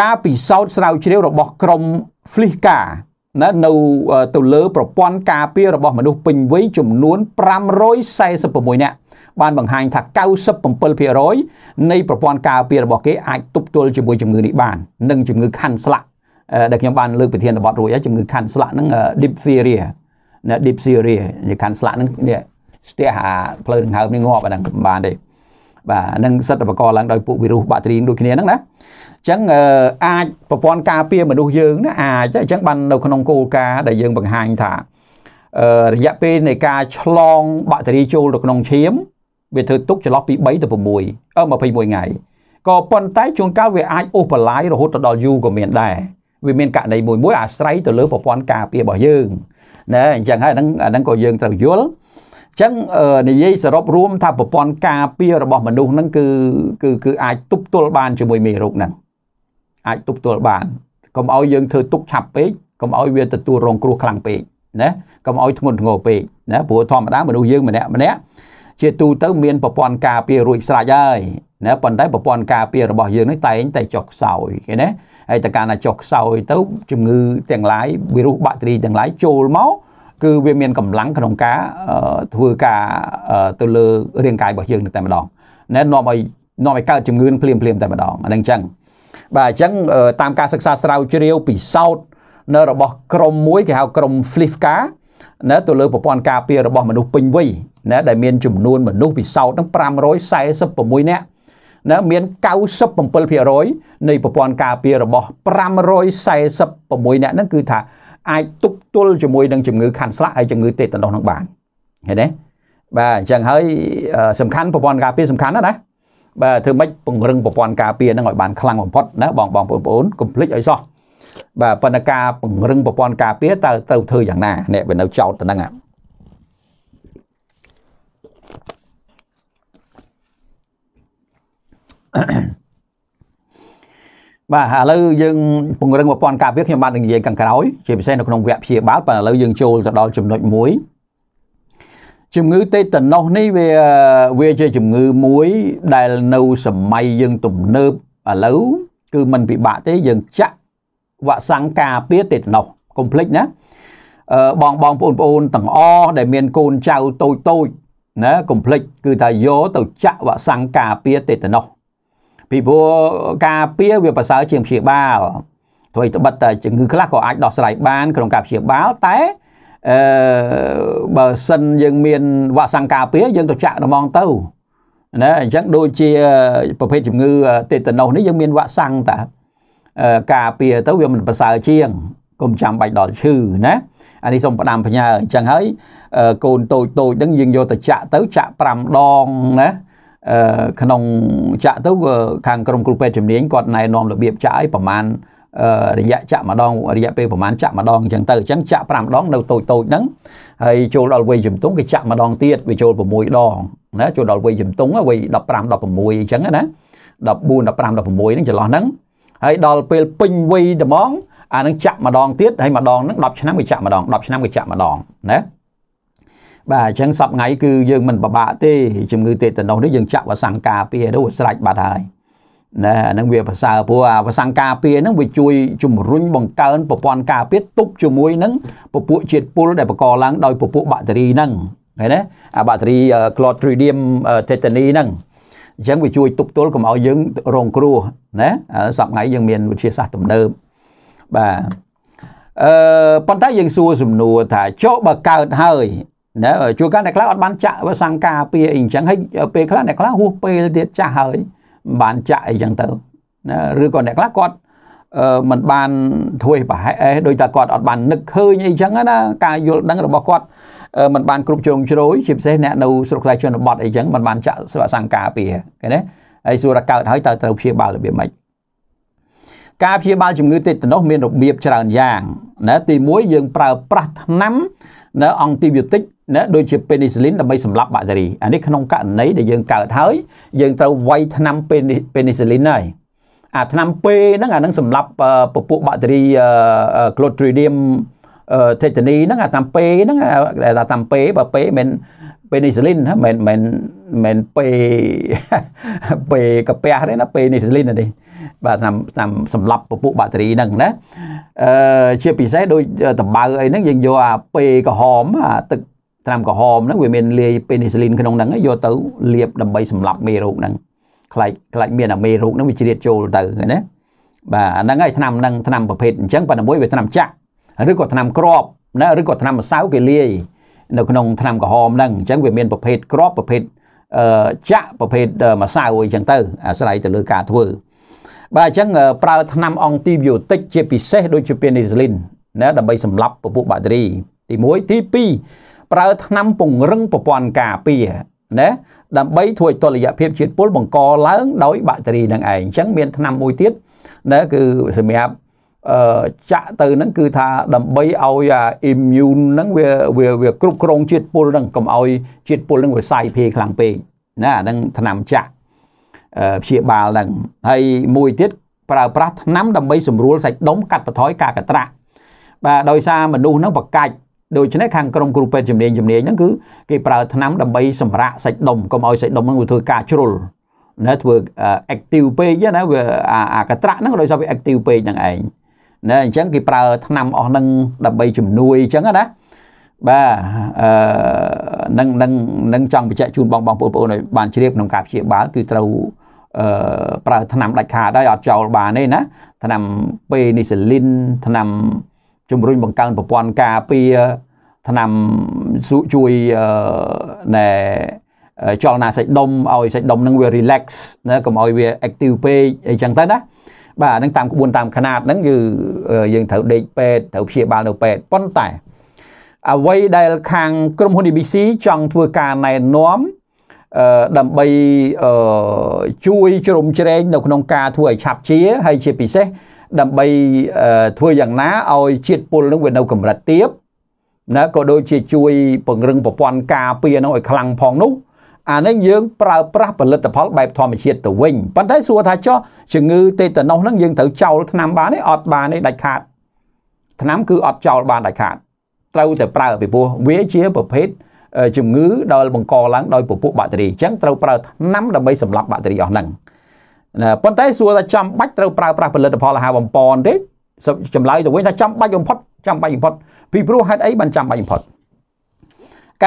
ការពិសោធន៍ស្រាវជ្រាវរបស់ក្រុម Flika ណានៅទៅលើប្រព័ន្ធការពាររបស់មនុស្សពេញវ័យចំនួន546នាក់បានបង្ហាញថា97%នៃប្រព័ន្ធការពាររបស់គេអាចទប់ទល់ជាមួយជំងឺនេះបាននិងជំងឺខាន់ស្លាក់ដែលខ្ញុំបានលើកប្រធានបទរួចហើយជំងឺខាន់ស្លាក់ហ្នឹង diphtheria ណា diphtheria ជំងឺខាន់ស្លាក់ហ្នឹងនេះស្ទះអាផ្លូវដង្ហើមនេះងាប់អាហ្នឹងមិនបានទេបាទហ្នឹងសិទ្ធិបកឡើងដោយពួកវីរុសបាក់តេរីដូចគ្នាហ្នឹងណាអញ្ចឹងអាចប្រព័ន្ធការពារមនុស្សយើងណាអាចអញ្ចឹងបាននៅក្នុងគោលការណ៍ដែលយើងបង្ហាញថារយៈពេលនៃការឆ្លងបាក់តេរីចូលទៅក្នុងឈាមវាធ្វើទុកចន្លោះពី3ទៅ6អឺ21ថ្ងៃក៏ប៉ុន្តែជួនកាលវាអាចអូសបន្លាយរហូតដល់យូរក៏មានដែរវាមានករណីមួយមួយ អាស្រ័យទៅលើប្រព័ន្ធការពាររបស់យើងណាអញ្ចឹងហើយហ្នឹងអាហ្នឹងក៏យើងត្រូវយល់ចឹងនិយាយសរុបរួមថាប្រព័ន្ធការពាររបស់មនុស្សហ្នឹងគឺគឺគឺអាចទប់ទល់បានជាមួយមេរោគហ្នឹងអាចទប់ទល់បានកុំឲ្យយើងធ្វើទុកឆាប់ពេកកុំឲ្យវាទទួលរងគ្រោះខ្លាំងពេកណាកុំឲ្យធ្ងន់ធ្ងរពេកណាព្រោះធម្មតាមនុស្សយើងម្នាក់ម្នាក់ជាទូទៅមានប្រព័ន្ធការពាររួចស្រេចហើយណាប៉ុន្តែប្រព័ន្ធការពាររបស់យើងនេះតែងតែចុះខ្សោយឃើញទេហើយតែការណាចុះខ្សោយទៅ ជំងឺទាំងឡាយវីរុសបាក់តេរីទាំងឡាយចូលមកគឺវាមានកម្លាំងក្នុងការធ្វើការទៅលើរាង កាយរបស់យើងតែម្ដងណែនាំឲ្យនាំឲ្យកើតជំងឺភ្លាមភ្លាមតែម្ដងអានឹងអញ្ចឹងបាទអញ្ចឹងតាមការសិក្សាស្រាវជ្រាវពិសោធន៍នៅរបស់ក្រមមួយគេហៅក្រម Flifka ណាទៅលើប្រព័ន្ធការពាររបស់មនុស្សពេញវ័យណាដែលមានចំនួនមនុស្សពិសោធន៍នឹង546នាក់ណាមាន97%នៃប្រព័ន្ធការពាររបស់546នាក់ហ្នឹងគឺថាអាចទប់ទល់ជាមួយនឹងជំងឺខាន់ស្លាក់ហើយជំងឺទេតាណូសនឹងបានឃើញទេបាទអញ្ចឹងហើយ សំខាន់ប្រព័ន្ធការពារសំខាន់ណាណាបាទធ្វើម៉េចពង្រឹងប្រព័ន្ធការពារហ្នឹងឲ្យបានខ្លាំងបំផុតណាបងបងបងប្អូនកុំភ្លេចឲ្យសោះបាទប៉ុន្តែការពង្រឹងប្រព័ន្ធការពារតើទៅធ្វើយ៉ាងណាអ្នកវានៅចោតទៅហ្នឹងហ្នឹងបាទឥឡូវយើងពង្រឹងប្រព័ន្ធការពារខ្ញុំបាននិយាយខាងក្រោយជាពិសេសនៅក្នុងវគ្គព្យាបាលប៉ុន្តែឥឡូវយើងចូលទៅដល់ចំណុចមួយជំងឺតេតាណូសនេះវាវាជាជំងឺមួយដែលនៅសម័យយើងទំនើបឥឡូវគឺมันពិបាកទេយើងចាក់វ៉ាក់សាំងការពារតេតាណូសកុំភ្លេចណាអឺបងបងប្អូនប្អូនទាំងអស់ដែលមានកូនចៅតូចតូចណាកុំភ្លេចគឺថាយកទៅចាក់វ៉ាក់សាំងការពារតេតាណូសពីព្រោះការពៀវាប្រសើរជាងព្យាបាលទោះត្បិតតែជំងឺខ្លះក៏អាចដោះស្រាយបាន ក្នុងការព្យាបាលតែអឺបើសិនយើងមានវ៉ាក់សាំងការពារយើងទៅចាក់ត្មងទៅណាអញ្ចឹងដូចជាប្រភេទជំងឺតេតាណូសនេះយើងមានវ៉ាក់សាំងតាការពារទៅវាមិនប្រសើរជាងកុំចាំបាច់ដល់ឈឺណាអានេះសូមផ្ដាំផ្ញើអញ្ចឹងហើយកូនតូចតូចហ្នឹងយើងយកទៅចាក់ទៅចាក់5ដងណាក្នុងចាក់ទៅខាងក្រុមគ្រូពេទ្យជំនាញគាត់ណែនាំរបៀបចាក់ឲ្យប្រមាណរយៈចាក់ម្ដងរយៈពេលប្រហែលចាក់ម្ដងអញ្ចឹងទៅអញ្ចឹងចាក់5ម្ដងនៅតូចតូចហ្នឹងហើយចូលដល់វ័យជំទង់គេចាក់ម្ដងទៀតវាចូល6ដងណាចូលដល់វ័យជំទង់វ័យ15 16អញ្ចឹងណា14 15 16ហ្នឹងចន្លោះហ្នឹងហើយដល់ពេលពេញវ័យត្មងអានឹងចាក់ម្ដងទៀតហើយម្ដងហ្នឹង10ឆ្នាំគេចាក់ម្ដង10ឆ្នាំគេចាក់ម្ដងណាបាទអញ្ចឹងសប្ងៃគឺយើងមិនពិបាកទេជំងឺតេតាណូសនេះយើងចាក់វ៉ាសាំងការពារទៅស្រេចបាត់ហើយណាហ្នឹងវាប្រសើរព្រោះអាវ៉ាសាំងការពារហ្នឹងវាជួយ ជំរុញបង្កើនប្រព័ន្ធការពារទប់ជាមួយនឹងពពួកជាតិពុលដែលបង្កឡើងដោយពពួកបាក់តេរីហ្នឹងឃើញទេអាបាក់តេរី Clostridium tetani ហ្នឹងអញ្ចឹងវាជួយទប់ទល់កុំឲ្យយើងរងគ្រោះណាសប្ងៃយើងមានវិទ្យាសាស្ត្រទំនើបបាទអឺប៉ុន្តែយើងសួរសំណួរថាចុះបើកើតហើយណាជួនកាលអ្នកខ្លះអត់បានចាក់សង្ការពីអីអញ្ចឹងហើយពេលខ្លះអ្នកខ្លះហួសពេលទៀតចាស់ហើយបានចាក់អីចឹងទៅណាឬក៏អ្នកខ្លះគាត់មិនបានធ្វើប្រហែលដោយតែគាត់អត់បាននឹកឃើញអីចឹងណាការយល់ដឹងរបស់គាត់มันបានគ្រប់ជ្រុងជ្រោយជាពិសេសអ្នកនៅស្រុកខ្លះជនបទអីចឹងมันបានចាក់សវសង្ការពីគេណាហើយសួរកើតហើយតើត្រូវព្យាបាលរបៀបម៉េចការព្យាបាលជំងឺតេតាណូសមានរបៀបច្រើនយ៉ាងណាទី1យើងប្រើប្រាស់ថ្នាំណាអង់ទីប៊ីយោទិកណាដូចជាពេនីស៊ីលីនដើម្បីសម្លាប់បាក់តេរីអានេះក្នុងករណីដែលយើងកើតហើយយើងត្រូវវាយថ្នាំពេនីស៊ីលីនហើយអាថ្នាំពេហ្នឹងអានឹងសម្រាប់ពពួកបាក់តេរី Clostridium tetani ហ្នឹងអាថ្នាំពេហ្នឹងអាថ្នាំពេបើពេមិនពេនីស៊ីលីនហ្នឹងមិនមិនមិនពេពេកាពះទេណាពេនីស៊ីលីននេះបាទតាមតាមសម្រាប់ពពុះបាក់តេរីហ្នឹងណាអឺជាពិសេសដូចតបៅអីហ្នឹងយើងយកអាពេក្រហមអាទឹកថ្នាំក្រហមហ្នឹងវាមានលាយពេនីស៊ីលីនក្នុងហ្នឹងយកទៅលាបដើម្បីសម្លាប់មេរោគហ្នឹងខ្លាចខ្លាចមានអាមេរោគហ្នឹងវាជ្រៀតចូលទៅណាបាទអាហ្នឹងហើយថ្នាំហ្នឹងថ្នាំប្រភេទអញ្ចឹងប៉ុន្តែមួយវាថ្នាំចាក់ឬក៏ថ្នាំក្របណាឬក៏ថ្នាំម្សៅគេលាយនៅ ក្នុងថ្នាំក្រហមហ្នឹងអញ្ចឹងវាមានប្រភេទក្របប្រភេទអឺចាក់ប្រភេទម្សៅអីចឹងទៅអាស្រ័យទៅលើការធ្វើបាទអញ្ចឹងប្រើថ្នាំអង់ទីប៊ីយោទិកជាពិសេសដូចជាពេនីស៊ីលីនណាដើម្បីសម្លាប់ពពុះបាក់តេរីទី1ទី2ប្រើថ្នាំពង្រឹងប្រព័ន្ធការពារណាដើម្បីធ្វើឲ្យតុល្យភាពជាតិពុលបង្កឡើងដោយបាក់តេរីនឹងឯងអញ្ចឹងមានថ្នាំមួយទៀតណាគឺសម្រាប់អឺចាក់ទៅហ្នឹងគឺថាដើម្បីឲ្យអា immune ហ្នឹងវាវាវាគ្រប់គ្រងជាតិពុលហ្នឹងកុំឲ្យជាតិពុលហ្នឹងវាសាយភេខ្លាំងពេកណាអាហ្នឹងថ្នាំចាក់ព្យាបាលហ្នឹងហើយមួយទៀតប្រើប្រាស់ថ្នាំដើម្បីសម្រួលសាច់ដុំកាត់បន្ថយការកត្រាស់បាទដោយសារមនុស្សហ្នឹងប្រកាច់ដូច្នេះខាងក្រមគ្រូពេទ្យជំនាញជំនាញហ្នឹងគឺគេប្រើថ្នាំដើម្បីសម្រាកសាច់ដុំកុំឲ្យសាច់ដុំហ្នឹងវាធ្វើការជ្រុលណាធ្វើ active ពេកណាវាអាកត្រាក់ហ្នឹងដោយសារវា active ពេកហ្នឹងឯងណាអញ្ចឹងគេប្រើថ្នាំអស់ហ្នឹងដើម្បីជំនួយអញ្ចឹងណាបាទអឺនឹងនឹងនឹងចង់បញ្ជាក់ជូនបងបងប្អូនឲ្យបានជ្រាបក្នុងការព្យាបាលគឺត្រូវអឺប្រើថ្នាំដាច់ខាតហើយអត់ចោលបានទេណាថ្នាំពេនីស៊ីលីនថ្នាំជំរុញបង្កើនប្រព័ន្ធការពារឆ្នាំជួយណែចលនាសាច់ដុំឲ្យសាច់ដុំនឹងវា relax ណាកុំឲ្យវា active ពេកអីចឹងទៅណាបាទនឹងតាមក្បួនតាមຂណាតហ្នឹងគឺយើងត្រូវដេកពេទ្យត្រូវព្យាបាលនៅពេទ្យប៉ុន្តែអ្វីដែលខាងក្រុមហ៊ុន ABC ចង់ធ្វើការណែនាំដើម្បីជួយជ្រោមជ្រែងនៅក្នុងការធ្វើឲ្យឆាប់ជាហើយជាពិសេសដើម្បីធ្វើយ៉ាងណាឲ្យជាតិពុលនឹងវានៅ កម្រិតទាបណាក៏ដូចជាជួយពង្រឹងប្រព័ន្ធការពារនឹងឲ្យខ្លាំងផងនោះអានឹងយើងប្រើប្រាស់ផលិតផលបែបធម្មជាតិទៅវិញប៉ុន្តែសួរថាចុះជំងឺតេតាណូសហ្នឹងយើងត្រូវចោលថ្នាំបានទេអត់បានទេដាច់ខាតថ្នាំគឺអត់ចោលបានដាច់ខាតត្រូវតែប្រើពីព្រោះវាជាប្រភេទជំងឺដែលបង្កឡើងដោយពពុះបាក់តេរីអញ្ចឹងត្រូវប្រើថ្នាំដើម្បីសម្លាប់បាក់តេរីអស់ហ្នឹងណាប៉ុន្តែសួរថាចាំបាច់ត្រូវប្រើប្រាស់ផលិតផលអាហារបំពន់ទេចម្លើយទៅវិញថាចាំបាច់បំផុតចាំបាច់បំផុតពីព្រោះហេតុអីបានចាំបាច់បំផុត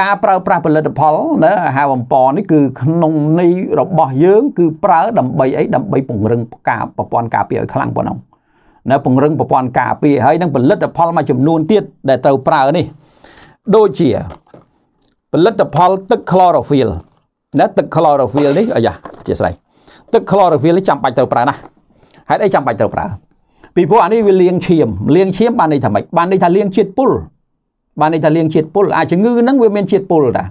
ការប្រើប្រាស់ផលិតផលណាអាហារបំពន់នេះគឺក្នុងន័យរបស់យើងគឺ ប្រើដើម្បីអីដើម្បីពង្រឹងការប្រព័ន្ធការពារឲ្យខ្លាំងប៉ុណ្ណឹងណាពង្រឹងប្រព័ន្ធការពារហើយនឹងផលិតផលមួយចំនួនទៀតដែលត្រូវប្រើនេះដូចជាផលិតផលទឹក chlorophyll ណាទឹក chlorophyll នេះអាយ៉ាអធិស្ឋានទឹក chlorophyll នេះចាំបាច់ត្រូវប្រើណាហេតុអីចាំបាច់ត្រូវប្រើពីព្រោះអានេះវាលាងឈាមលាងឈាមបានន័យថាម៉េចបានន័យថាលាងជាតិពុលបានន័យថាលាងជាតិពុលអាចជំងឺហ្នឹងវាមានជាតិពុលតា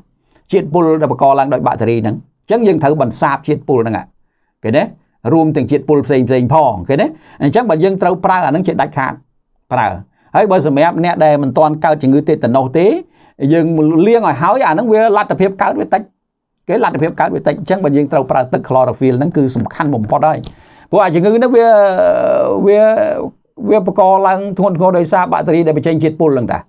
ជាតិពុលដែលបង្កឡើងដោយបាក់តេរីហ្នឹងអញ្ចឹងយើងត្រូវបន្សាបជាតិពុលហ្នឹងគេណារួមទាំងជាតិពុលផ្សេងផ្សេងផងគេណាអញ្ចឹងបើយើងត្រូវប្រើអាហ្នឹងជាដាច់ខាតប្រើហើយបើសម្រាប់អ្នកដែលមិនទាន់កើតជំងឺទេតាណូសទេយើងលាងឲ្យហើយអាហ្នឹងវាលទ្ធភាពកើតវាតិចគេលទ្ធភាពកើតវាតិចអញ្ចឹងបើយើងត្រូវប្រើទឹក chlorophyll ហ្នឹងគឺសំខាន់បំផុតហើយព្រោះអាជំងឺហ្នឹងវាវាវាបង្កឡើងធ្ងន់ធ្ងរដោយសារបាក់តេរីដែលបញ្ចេញជាតិពុលហ្នឹងតា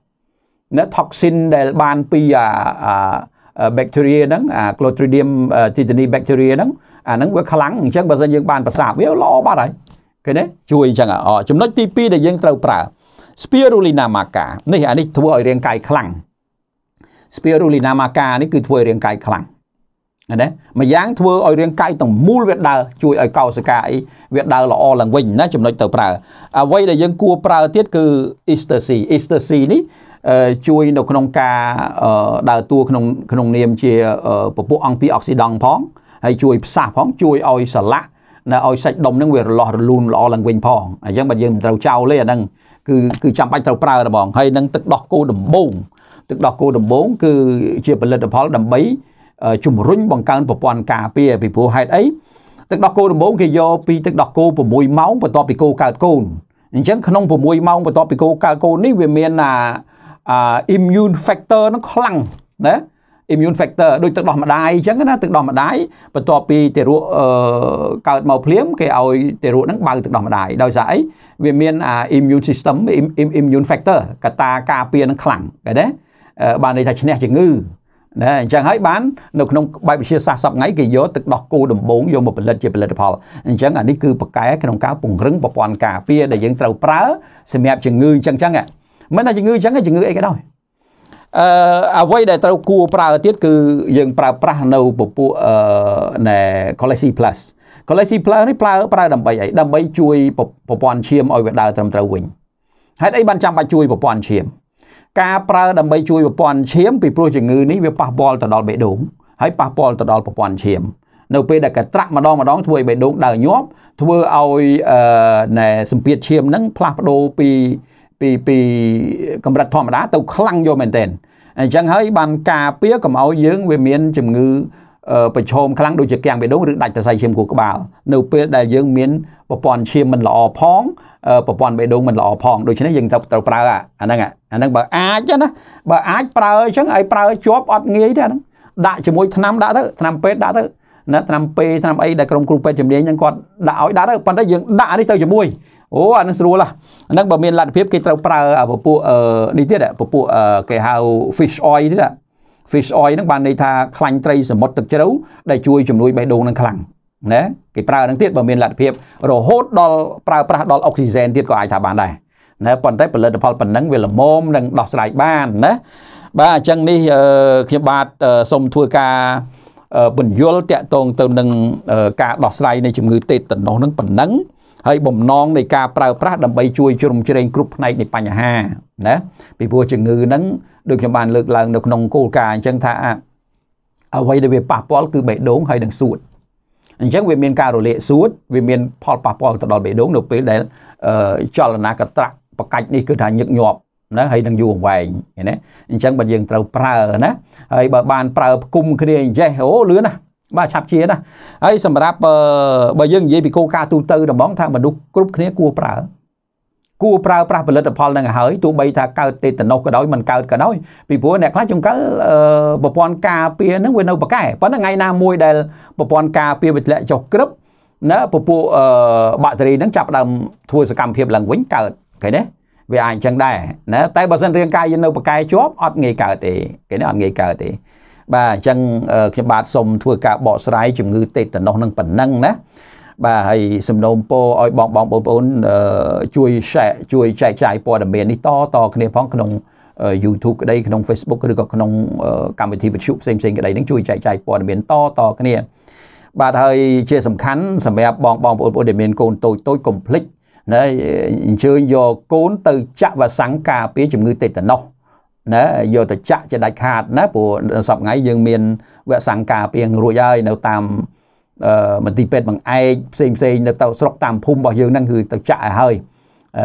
ណា toxin ដែលបានពីអាអា bacteria ហ្នឹងអា Clostridium tetani bacteria ហ្នឹងអាហ្នឹងវាខ្លាំងអញ្ចឹងបើសិនយើងបានប្រសាវាល្អបាត់ហើយឃើញទេជួយអញ្ចឹងចំណុចទី2ដែលយើងត្រូវប្រើ Spirulina maca នេះអានេះធ្វើឲ្យរាងកាយខ្លាំង Spirulina maca នេះគឺធ្វើឲ្យរាងកាយខ្លាំងណាម្យ៉ាងធ្វើឲ្យរាងកាយទាំងមូលវាដើរជួយឲ្យកោសិកាអីវាដើរល្អឡើងវិញណាចំណុចទៅប្រើអ្វីដែលយើងគួរប្រើទៀតគឺ ecstasy ecstasy នេះជួយនៅក្នុងការដើរតួក្នុងក្នុងនាមជាពពុះអង់ទីអុកស៊ីដង់ផងហើយជួយផ្សះផង ជួយឲ្យសលាក់នៅឲ្យសាច់ដុំនឹងវារលាស់រលូនល្អឡើងវិញផងអញ្ចឹងបើយើងមិនត្រូវចោលទេអាហ្នឹងគឺគឺចាំបាច់ត្រូវប្រើហ្មងហើយនឹងទឹកដោះគោដំបូងទឹកដោះគោដំបូងគឺជាផលិតផលដើម្បីជំរុញបង្កើនប្រព័ន្ធការពារពីព្រោះហេតុអីទឹកដោះគោដំបូងគេយកពី ទឹកដោះគោ6ម៉ោងបន្ទាប់ពីគោកើតកូនអញ្ចឹងក្នុង6ម៉ោងបន្ទាប់ពីគោកើតកូននេះវាមានអាអា immune factor ហ្នឹងខ្លាំងណា immune factor ដូចទឹកដោះម្ដាយអញ្ចឹងណាទឹកដោះម្ដាយបន្ទាប់ពីទារកកើតមកភ្លាមគេឲ្យទារកហ្នឹងបើទឹកដោះម្ដាយដោយសារអីវាមានអា immune system immune factor កត្តាការពារហ្នឹងខ្លាំងឃើញទេបានន័យថាឈ្នះជំងឺណាអញ្ចឹងហើយបាននៅក្នុងបែបវិទ្យាសាស្ត្រសពថ្ងៃគេយកទឹកដោះគោដំបងយកមកផលិតជាផលិតផលអញ្ចឹងអានេះគឺប៉កែក្នុងការពង្រឹងប្រព័ន្ធការពារដែលយើងត្រូវប្រើសម្រាប់ជំងឺអញ្ចឹងអញ្ចឹងមិនថាជំងឺអញ្ចឹងជំងឺអីក៏ដោយអឺអ្វីដែលត្រូវគួរប្រើទៀតគឺយើងប្រើប្រាស់នៅពពួកអឺណែ Colesi Plus Colesi Plus នេះប្រើប្រើដើម្បីអីដើម្បីជួយប្រព័ន្ធឈាមឲ្យវាដើរត្រឹមត្រូវវិញហេតុអីបានចាំបាច់ជួយប្រព័ន្ធឈាមការប្រើដើម្បីជួយប្រព័ន្ធឈាមពីព្រោះជំងឺនេះវាប៉ះពាល់ទៅដល់បេះដូងហើយប៉ះពាល់ទៅដល់ប្រព័ន្ធឈាមនៅពេលដែលកត្រាក់ម្ដងម្ដងធ្វើឲ្យបេះដូង ដើរញាប់ធ្វើឲ្យអឺណែសម្ពាធឈាមនឹងផ្លាស់ប្ដូរពីពីពីកម្រិតធម្មតាទៅខ្លាំងយកមែនទែនអញ្ចឹងហើយបានការពារកុំឲ្យយើង វាមានជំងឺប្រឈមខ្លាំងដូចជាកាំងបេះដូងឬដាច់សរសៃឈាមខួរក្បាលនៅពេលដែលយើងមានប្រព័ន្ធឈាមមិនល្អផង ប្រព័ន្ធបេះដូងមិនល្អផងដូច្នេះយើងត្រូវត្រូវប្រើអាហ្នឹងអាហ្នឹងបើអាចណាបើអាចប្រើអញ្ចឹងឲ្យប្រើជាប់អត់ងាយទេអាហ្នឹងដាក់ជាមួយថ្នាំដាក់ទៅថ្នាំពេទ្យដាក់ទៅណាថ្នាំពេទ្យថ្នាំអីដែលក្រុមគ្រូពេទ្យជំនាញហ្នឹងគាត់ដាក់ឲ្យដាក់ទៅប៉ុន្តែយើងដាក់នេះទៅជាមួយអូអានឹងស្រួលហ្នឹងបើមានលទ្ធភាពគេត្រូវប្រើពពួកនេះទៀតពពួកគេហៅ fish oil ទៀត fish oil ហ្នឹងបានន័យថាខ្លាញ់ត្រីសមុទ្រទឹកជ្រៅដែលជួយជំនួយបេះដូងនឹងខ្លាំងណាគេប្រើនឹងទៀតបើមានលទ្ធភាព រហូតដល់ប្រើប្រាស់ដល់អុកស៊ីហ្សែនទៀតក៏អាចថាបានដែរណាប៉ុន្តែផលិតផលប៉ុណ្ណឹងវាល្មមនឹងដោះស្រាយបានណាបាទអញ្ចឹងនេះខ្ញុំបាទសូមធ្វើការបញ្យលតកតងទៅនឹងការដោះស្រាយនៃជំងឺទេតណោះនឹងប៉ុណ្ណឹងហើយបំណងនៃការប្រើប្រាស់ដើម្បីជួយជ្រោមជ្រែងគ្រប់ផ្នែកនៃបញ្ហាណាពីព្រោះជំងឺហ្នឹងដូចខ្ញុំបានលើកឡើងនៅក្នុងគោលការណ៍អញ្ចឹងថាអ្វីដែលវាប៉ះពាល់គឺបេះដូងហើយនឹងសួតអញ្ចឹងវាមានការរលាកសួត វាមាន ផលប៉ះពាល់ទៅដល់បេះដូងនៅពេលដែលចលនាកត្រាក់បកាច់នេះគឺថាញឹកញាប់ណាហើយនឹងយូរអង្វែងណាអញ្ចឹងបើយើងត្រូវប្រើណាហើយបើបានប្រើផ្គុំគ្នាអញ្ចេះអូលឿនណាបាទឆាប់ជាណាហើយសម្រាប់បើយើងនិយាយពីគោលការណ៍ទូទៅតំបងថាមនុស្សគ្រប់គ្នាគួរប្រើគួរប្រើប្រាស់ផលិតផលនឹងហើយទោះបីថាកើតទេតាណូសក៏ដោយមិនកើតក៏ដោយពីព្រោះអ្នកខ្លះចង្កលប្រព័ន្ធការពារនឹងវានៅប្រកែប៉ុន្តែថ្ងៃណាមួយដែលប្រព័ន្ធការពារវាធ្លាក់ចុះក្រឹបណាពពួកបាក់តេរីនឹងចាប់ដើមធ្វើសកម្មភាពឡើងវិញកើតឃើញទេវាអាចអញ្ចឹងដែរណាតែបើសិនរាងកាយយើងនៅប្រកែជាប់អត់ងាយកើតទេគេនេះអត់ងាយកើតទេបាទអញ្ចឹងខ្ញុំបាទសូមធ្វើការបកស្រាយជំងឺតេតាណូសនឹងប៉ុណ្ណឹងណាបាទហើយសំណូមពរឲ្យបងបងបងប្អូនជួយ share ជួយចែកចាយព័ត៌មាននេះតតគ្នា ផង ក្នុង YouTube ក្តីក្នុង Facebook ឬក៏ក្នុងកម្មវិធីវិទ្យុផ្សេងផ្សេងក្តីនឹងជួយចែកចាយព័ត៌មានតតគ្នាបាទហើយជាសំខាន់សម្រាប់បងបងប្អូនដែលមានកូនតូចតូចកុំភ្លេចណាអញ្ជើញយកកូនទៅចាក់វ៉ាក់សាំងការពារជំងឺតេតាណូសណាយកទៅចាក់ជាដាច់ខាតណាព្រោះសប្តាហ៍ថ្ងៃយើងមានវ៉ាក់សាំងការពាររួចហើយនៅតាមមន្ទីរពេទ្យបង្អែកផ្សេងផ្សេងនៅទៅស្រុកតាមភូមិរបស់យើងហ្នឹងគឺទៅចាក់ឲ្យហើយ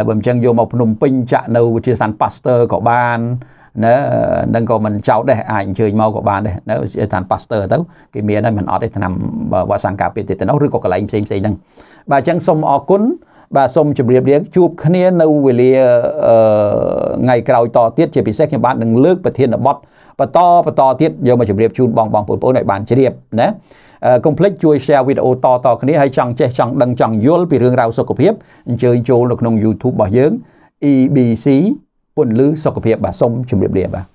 បើមិនចឹងយកមកភ្នំពេញចាក់នៅវិទ្យាស្ថានប៉ាស្ទ័រក៏បានណានឹងក៏មិនចោតដែរអាចអញ្ជើញមកក៏បានដែរនៅវិទ្យាស្ថានប៉ាស្ទ័រទៅគេមានហើយមិនអត់ទេឆ្នាំវត្តសង្ការពារទេទៅនោះឬក៏កន្លែងផ្សេងផ្សេងហ្នឹងបាទអញ្ចឹងសូមអរគុណបាទសូមជម្រាបលាជួបគ្នានៅវេលាថ្ងៃក្រោយតទៀតជាពិសេសខ្ញុំបាទនឹងលើកប្រធានបទបន្តបន្តទៀតយកមកជម្រាបជូនបងបងប្អូនឲ្យបានជ្រាបណាកុំភ្លេចជួយ share វីដេអូតតគ្នាហើយចង់ចេះចង់ដឹងចង់យល់ពីរឿងរ៉ាវសុខភាពអញ្ជើញចូលនៅក្នុង YouTube របស់យើង EBC ពន្លឺសុខភាពបាទសូមជម្រាបលាបាទ